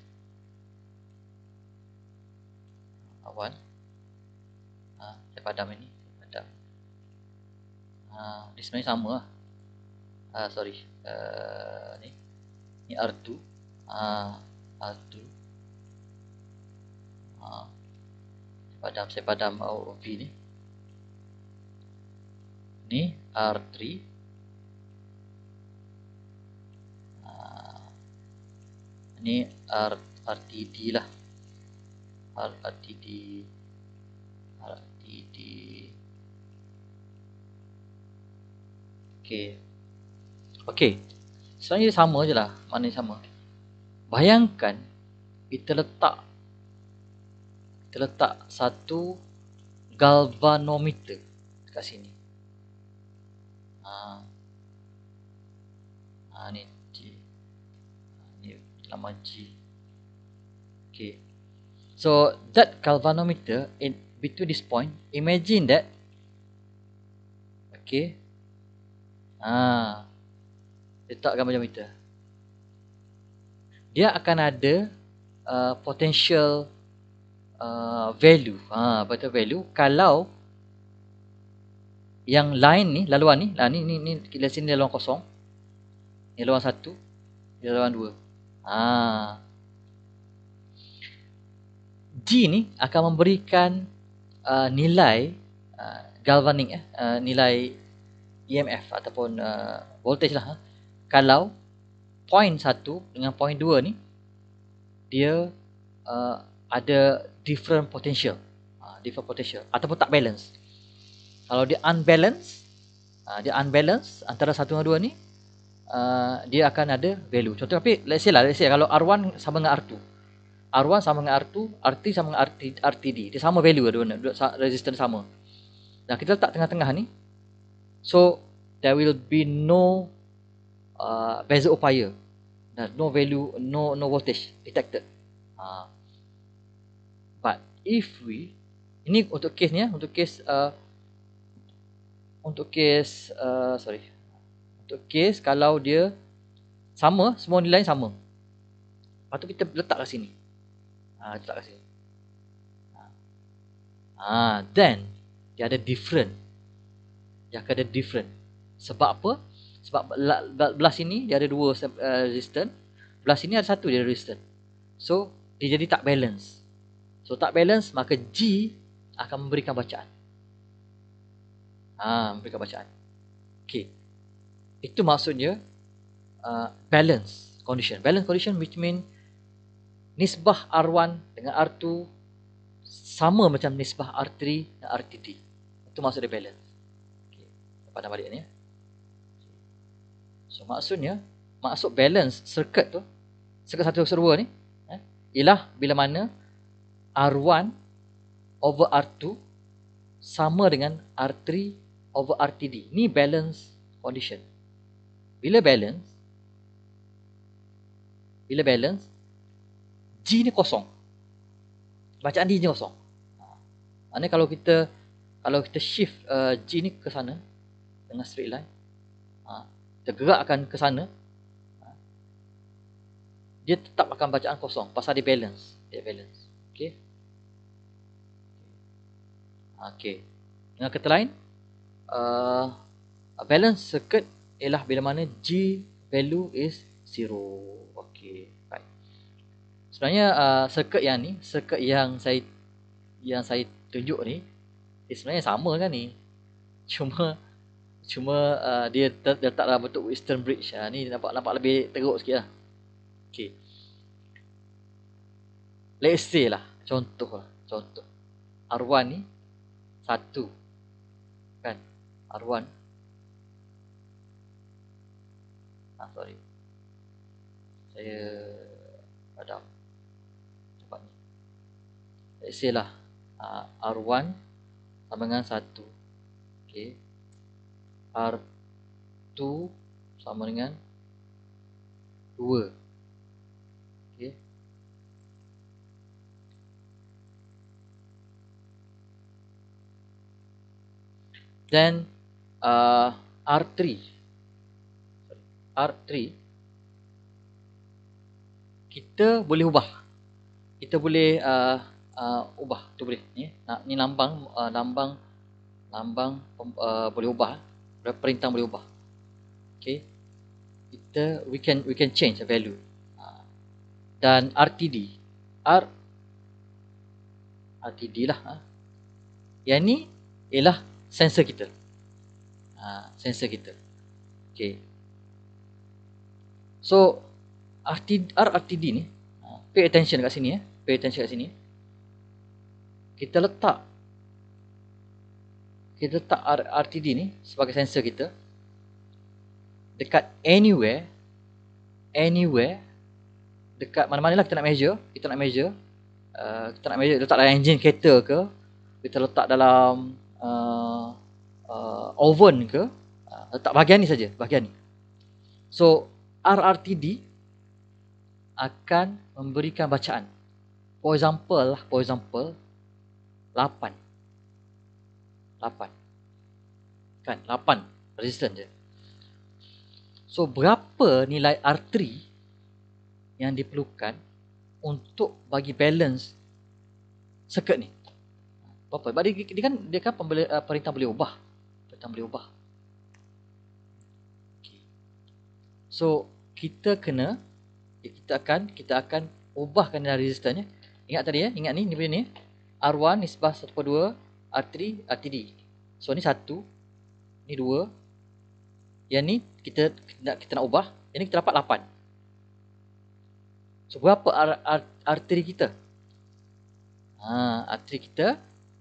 kawan ha, saya padam ini padam. Ha, ini sebenarnya sama lah. ha, sorry uh, ni ni R2 ha, R2 ha, saya padam saya padam OV oh, ni ni R3 ha, ni R RTD lah RRTD RRTD Okey. Okey. Sebenarnya dia sama je lah Mana sama Bayangkan Kita letak Kita letak satu Galvanometer Dekat sini ha. Ha, Ni G ha, Ni nama G Okey. So that galvanometer in between this point, imagine that. Okay. Ah, letak galvanometer. Dia akan ada uh, potential uh, value. Ah, betul value. Kalau yang lain ni, laluan ni, lah ni, ni, ni, kita sini laluan kosong, ni laluan satu, ni laluan dua. Ah, G ni akan memberikan uh, nilai uh, galvanic eh, uh, nilai EMF ataupun uh, voltage lah. Huh? Ha. Kalau point 1 dengan point 2 ni dia uh, ada different potential. Uh, different potential ataupun tak balance. Kalau dia unbalance, uh, ha, dia unbalance antara satu dengan dua ni uh, dia akan ada value. Contoh tapi let's say lah let's say kalau R1 sama dengan R2 R1 sama dengan R2, RT sama dengan RT, RTD. Dia sama value dia benda, resistance sama. Nah, kita letak tengah-tengah ni. So there will be no uh, basic upaya. Dan no value, no no voltage detected. Uh, but if we ini untuk case ni ya, untuk case uh, untuk case uh, sorry. Untuk case kalau dia sama, semua nilai sama. Lepas tu kita letak letaklah sini letak ah, tak sini. Ah, ah, then dia ada different. Dia akan ada different. Sebab apa? Sebab belah sini dia ada dua uh, resistant. Belah sini ada satu dia ada resistant. So, dia jadi tak balance. So, tak balance maka G akan memberikan bacaan. Ah, memberikan bacaan. Okay. Itu maksudnya uh, balance condition. Balance condition which mean nisbah R1 dengan R2 sama macam nisbah R3 dan RTD. Itu maksud dia balance. Okey. Pada balik ni. Eh. So maksudnya maksud balance circuit tu circuit satu serua ni eh, ialah bila mana R1 over R2 sama dengan R3 over RTD. Ni balance condition. Bila balance bila balance G ni kosong. Bacaan D ni kosong. Ha. Maknanya kalau kita kalau kita shift uh, G ni ke sana dengan straight line uh, kita gerakkan ke sana uh, dia tetap akan bacaan kosong pasal dia balance dia balance Okay. Okay. dengan kata lain uh, balance circuit ialah bila mana G value is zero. Okay sebenarnya uh, circuit yang ni circuit yang saya yang saya tunjuk ni eh, sebenarnya sama kan ni cuma cuma uh, dia ter, dia letak bentuk western bridge ha. ni nampak nampak lebih teruk sikit lah ok let's say lah contoh lah contoh R1 ni satu kan R1 ah sorry saya padam let's say lah uh, R1 sama dengan 1 okay. R2 sama dengan 2 okay. then uh, R3 R3 kita boleh ubah kita boleh uh, uh, ubah tu boleh ni nak ni lambang uh, lambang lambang uh, boleh ubah eh. perintah boleh ubah okey kita we can we can change the value uh, dan RTD R RTD lah ha. yang ni ialah sensor kita uh, sensor kita okey so RTD RTD ni uh, pay attention kat sini eh pay attention kat sini eh kita letak kita letak RTD ni sebagai sensor kita dekat anywhere anywhere dekat mana-mana lah kita nak measure kita nak measure uh, kita nak measure letak dalam engine kereta ke kita letak dalam uh, uh, oven ke uh, letak bahagian ni saja bahagian ni so RRTD akan memberikan bacaan for example lah for example lapan lapan kan lapan resistance je so berapa nilai arteri yang diperlukan untuk bagi balance circuit ni berapa bagi dia, dia kan dia kan pembeli, eh, perintah boleh ubah perintah boleh ubah okay. so kita kena kita akan kita akan ubahkan nilai resistance ya ingat tadi ya ingat ni ni punya ni eh? R1 nisbah 1 per 2 R3 RTD So ni 1 Ni 2 Yang ni kita, kita nak kita nak ubah Yang ni kita dapat 8 So berapa R, R, R3 kita? Ha, R3 kita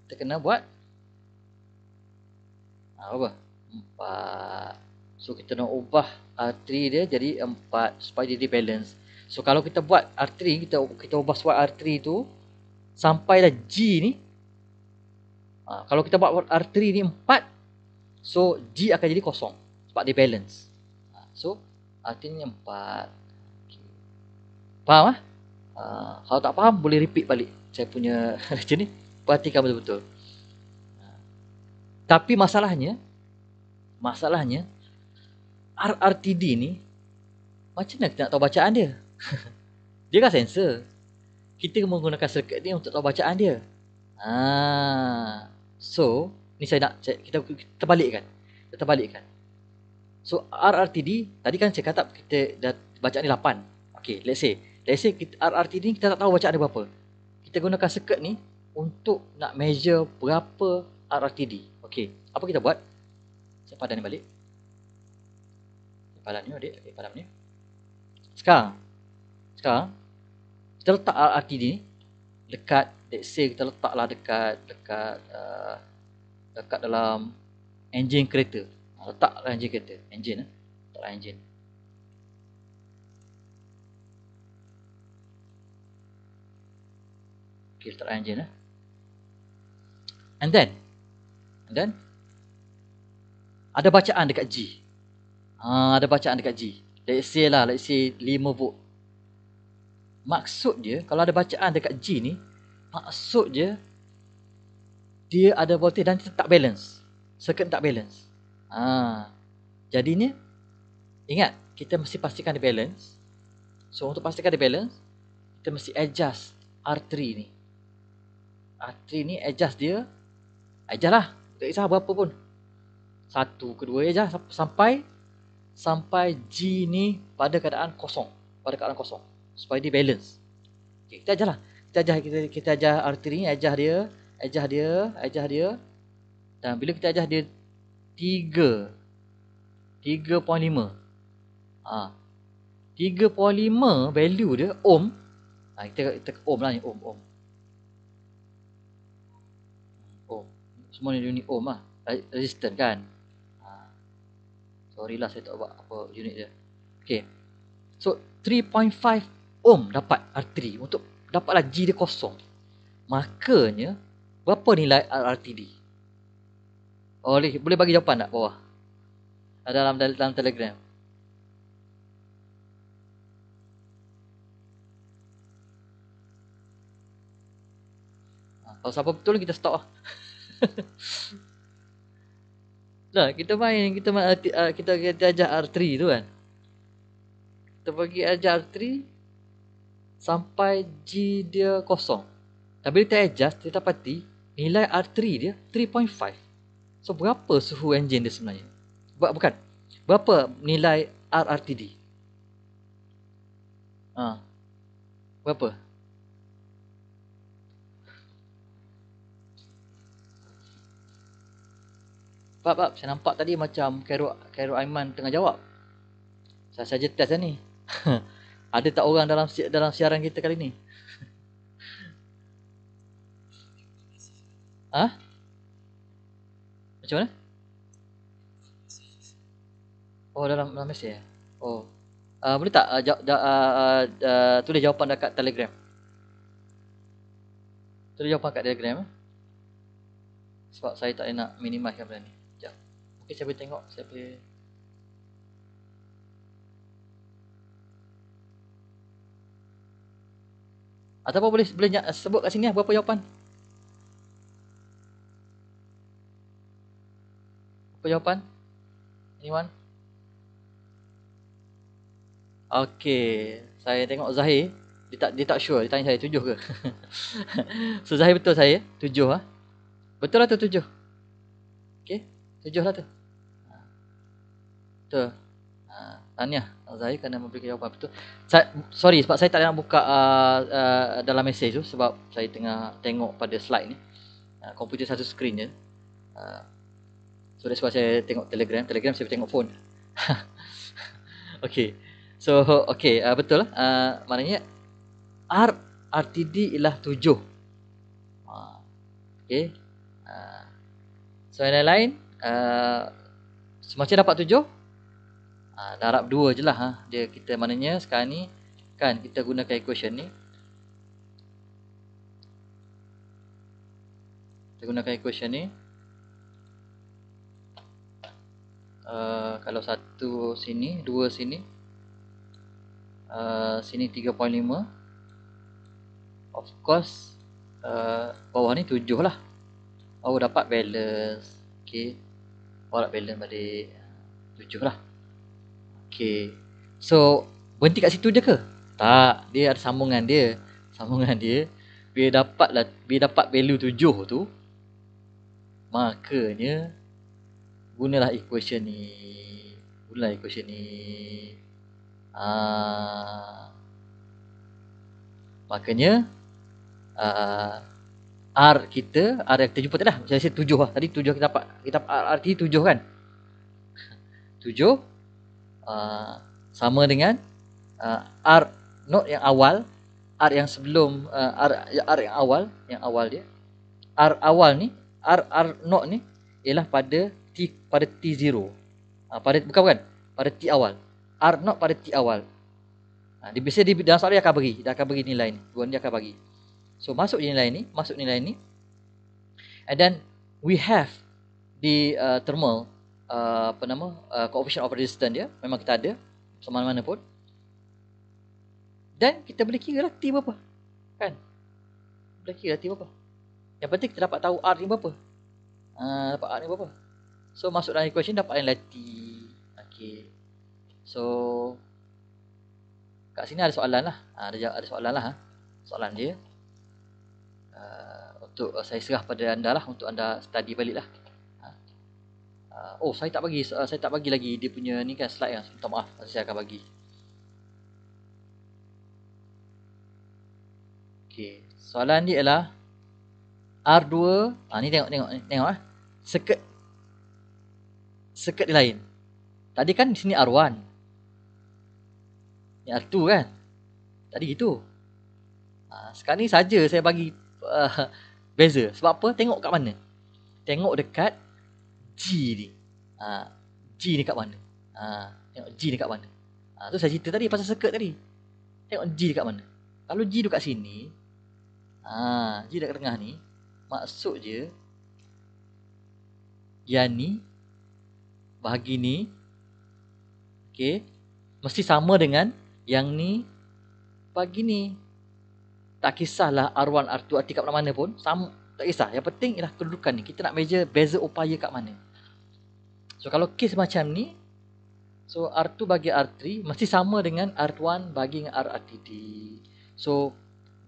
Kita kena buat ha, Berapa? 4 So kita nak ubah R3 dia jadi 4 Supaya dia balance So kalau kita buat R3 Kita kita ubah suat R3 tu Sampai sampailah G ni ha, kalau kita buat arteri ni 4 so G akan jadi kosong sebab dia balance ha, so artinya 4 faham ah ha? ha, kalau tak faham boleh repeat balik saya punya [laughs] lecture ni perhatikan betul-betul ha, tapi masalahnya masalahnya RRTD ni macam mana kita nak tahu bacaan dia [laughs] dia kan sensor kita menggunakan circuit ni untuk tahu bacaan dia. Ah. So, ni saya nak check. kita terbalikkan. Kita terbalikkan. So, RRTD tadi kan saya kata kita dah bacaan ni 8. Okay, let's say. Let's say kita, RRTD ni kita tak tahu bacaan dia berapa. Kita gunakan circuit ni untuk nak measure berapa RRTD. Okay, apa kita buat? Saya padan ni balik. Saya padan ni, adik. Okay, padan ni. Sekarang. Sekarang kita letak LRT uh, ni dekat let's say kita letaklah dekat dekat uh, dekat dalam enjin kereta ha, letak dalam enjin kereta enjin eh letak dalam enjin okay, letak dalam enjin eh and then and then ada bacaan dekat G uh, ada bacaan dekat G let's say lah let's say 5 volt Maksud dia kalau ada bacaan dekat G ni maksud dia dia ada voltage dan tak balance. Circuit tak balance. Ha. ni ingat kita mesti pastikan dia balance. So untuk pastikan dia balance kita mesti adjust R3 ni. R3 ni adjust dia. Adjust Tak kisah berapa pun. Satu kedua aja sampai sampai G ni pada keadaan kosong. Pada keadaan kosong supaya dia balance. Okay, kita ajarlah. Kita ajar kita kita ajar arteri, ajar dia, ajar dia, ajar dia. Dan bila kita ajar dia 3 3.5. Ha. 3.5 value dia ohm. Ha, kita kita ohm lah ni ohm ohm. Ohm. Semua ni unit ohm ah resistor kan. Ha. Sorry lah saya tak buat apa unit dia. Okay. So 3.5 ohm dapat arteri untuk dapatlah G dia kosong. Makanya berapa nilai RRTD? Boleh boleh bagi jawapan tak bawah? Dalam dalam Telegram. Ha, kalau siapa betul kita stop lah. nah, [laughs] kita main kita main, uh, kita kita ajak R3 tu kan. Kita bagi ajar R3 sampai G dia kosong. Tapi kita adjust, kita dapati nilai R3 dia 3.5. So, berapa suhu enjin dia sebenarnya? Ba- bukan. Berapa nilai RRTD? Ha. Berapa? Pak, pak, saya nampak tadi macam Kairul, Kairul Aiman tengah jawab. Saya saja test ni. [laughs] Ada tak orang dalam dalam siaran kita kali ni? [laughs] Ha? Macam mana? Oh dalam dalam mesej ya? Oh. Uh, boleh tak uh, ah, jaw, uh, ah, uh, uh, tulis jawapan dekat Telegram? Tulis jawapan dekat Telegram eh? Sebab saya tak nak minimalkan benda ni. Sekejap. Okey, saya boleh tengok. Saya boleh... Ataupun boleh boleh sebut kat sini lah berapa jawapan. Berapa jawapan? Anyone? Okay. Saya tengok Zahir. Dia tak, dia tak sure. Dia tanya saya tujuh ke? [laughs] so Zahir betul saya. Tujuh ha? lah. Betul atau tujuh. Okay. Tujuh lah tu. Ha. Betul. Ha, Tahniah. Uh, Zahir kerana memberikan jawapan betul. Saya, sorry sebab saya tak nak buka uh, uh, dalam mesej tu sebab saya tengah tengok pada slide ni. Uh, komputer satu screen je. Uh, so that's why saya tengok telegram. Telegram saya tengok phone. [laughs] okay. So okay uh, betul lah. Uh, maknanya R, RTD ialah tujuh. Ah, okay. Uh, so yang lain-lain uh, semacam dapat tujuh Ah, darab 2 je lah ha. dia kita maknanya sekarang ni kan kita gunakan equation ni kita gunakan equation ni uh, kalau satu sini dua sini uh, sini 3.5 of course uh, bawah ni 7 lah baru dapat balance okay. ok balance balik 7 lah Okay. So, berhenti kat situ je ke? Tak. Dia ada sambungan dia. Sambungan dia. Bila dapat, lah, bila dapat value tujuh tu, makanya, gunalah equation ni. Gunalah equation ni. Aa, ah. makanya, aa, ah, R kita R yang kita jumpa tadi lah Macam saya tujuh lah Tadi tujuh kita dapat Kita dapat R, R tujuh kan [laughs] Tujuh Ah, sama dengan uh, ah, R note yang awal R yang sebelum uh, ah, R, R yang awal yang awal dia R awal ni R R note ni ialah pada T pada T0 uh, pada bukan bukan pada T awal R note pada T awal ha, uh, dia di, dalam soalan dia akan bagi dia akan bagi nilai ni dia akan bagi so masuk nilai ni masuk nilai ni and then we have di the, uh, thermal Uh, apa nama uh, coefficient of resistance dia memang kita ada sama mana pun dan kita boleh kira lah T berapa kan boleh kira T berapa yang penting kita dapat tahu R ni berapa uh, dapat R ni berapa so masuk dalam equation dapat nilai T okey so kat sini ada soalan lah uh, ada ada soalan lah ha. soalan dia uh, untuk uh, saya serah pada anda lah untuk anda study balik lah uh, oh saya tak bagi uh, saya tak bagi lagi dia punya ni kan slide yang minta maaf saya akan bagi okey soalan dia ialah R2 ah ni tengok tengok ni tengok ah seket circuit lain tadi kan di sini R1 ni R2 kan tadi gitu ah sekarang ni saja saya bagi uh, beza sebab apa tengok kat mana tengok dekat G ni ha, G ni kat mana ha, Tengok G dekat mana ha, Tu saya cerita tadi pasal circuit tadi Tengok G dekat mana Kalau G kat sini ha, G dekat tengah ni Maksud je Yang ni Bahagi ni Okay Mesti sama dengan Yang ni Bahagi ni Tak kisahlah R1, R2, R3 kat mana pun sama, tak kisah. Yang penting ialah kedudukan ni. Kita nak measure beza upaya kat mana. So kalau kes macam ni, so R2 bagi R3 mesti sama dengan R1 bagi dengan RRTD. So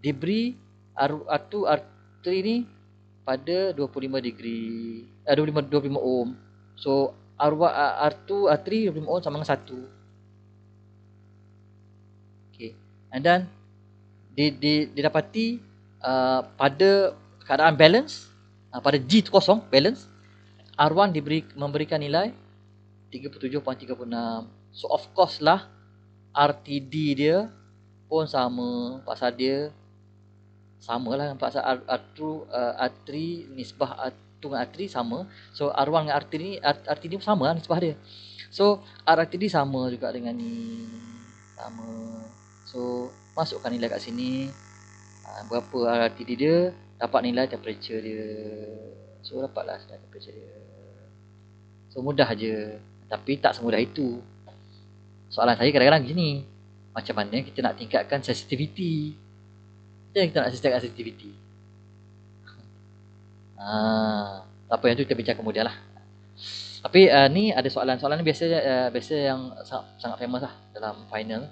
diberi R2 R3 ni pada 25 degree, eh, 25 25 ohm. So R1 R2 R3 25 ohm sama dengan 1. Okay. And then didapati uh, pada keadaan balance uh, pada G itu kosong balance R1 diberi memberikan nilai 37.36 so of course lah RTD dia pun sama pasal dia samalah pasal R, R2 uh, R3 nisbah R2 dengan R3 sama so R1 dengan RTD ni RTD pun sama lah nisbah dia so RTD sama juga dengan ni sama so masukkan nilai kat sini uh, berapa RTD dia dapat nilai temperature dia so dapatlah sedar temperature dia so mudah aje. tapi tak semudah itu soalan saya kadang-kadang begini macam mana kita nak tingkatkan sensitivity macam mana kita nak tingkatkan sensitivity [laughs] ah, apa yang tu kita bincang kemudian lah tapi uh, ni ada soalan-soalan ni biasa, uh, biasa yang sangat, sangat famous lah dalam final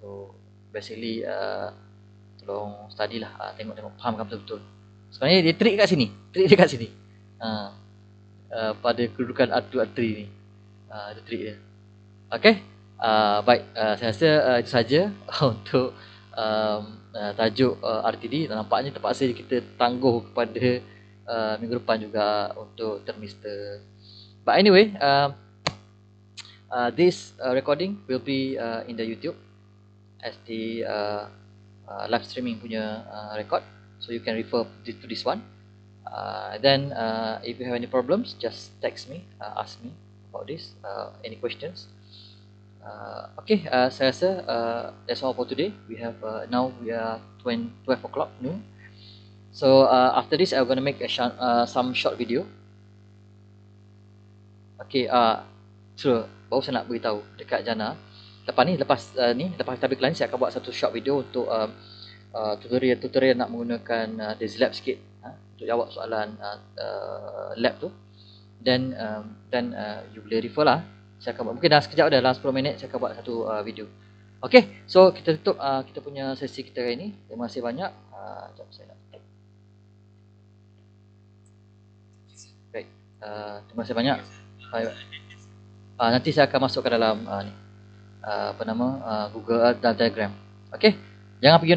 so basically uh, Long study lah uh, ah, Tengok-tengok Fahamkan betul-betul Sebenarnya dia trick kat sini Trick dia kat sini uh, uh, Pada kedudukan R2, R3 ni uh, Itu dia Okay uh, Baik uh, Saya rasa uh, itu saja [laughs] Untuk um, uh, Tajuk uh, RTD Dan nampaknya terpaksa kita tangguh kepada uh, Minggu depan juga Untuk termister But anyway uh, uh, This uh, recording Will be uh, in the YouTube As the uh, uh, live streaming punya uh, record so you can refer to this one uh, then uh, if you have any problems just text me uh, ask me about this uh, any questions uh, okay uh, saya rasa uh, that's all for today we have uh, now we are 20, 12 o'clock noon so uh, after this I'm gonna make a sh- uh, some short video okay uh, so baru saya nak beritahu dekat Jana lepas ni lepas uh, ni lepas topic lunch saya akan buat satu short video untuk um, uh, uh, tutorial tutorial nak menggunakan uh, this sikit uh, untuk jawab soalan uh, uh, lab tu dan dan uh, uh, you boleh refer lah saya akan buat, mungkin dah sekejap dah last 10 minit saya akan buat satu uh, video Okay, so kita tutup uh, kita punya sesi kita hari ini. Terima kasih banyak. Uh, saya nak tutup. Baik, uh, terima kasih banyak. Uh, nanti saya akan masukkan dalam uh, ni apa nama uh, Google uh, Telegram. Okey. Jangan pergi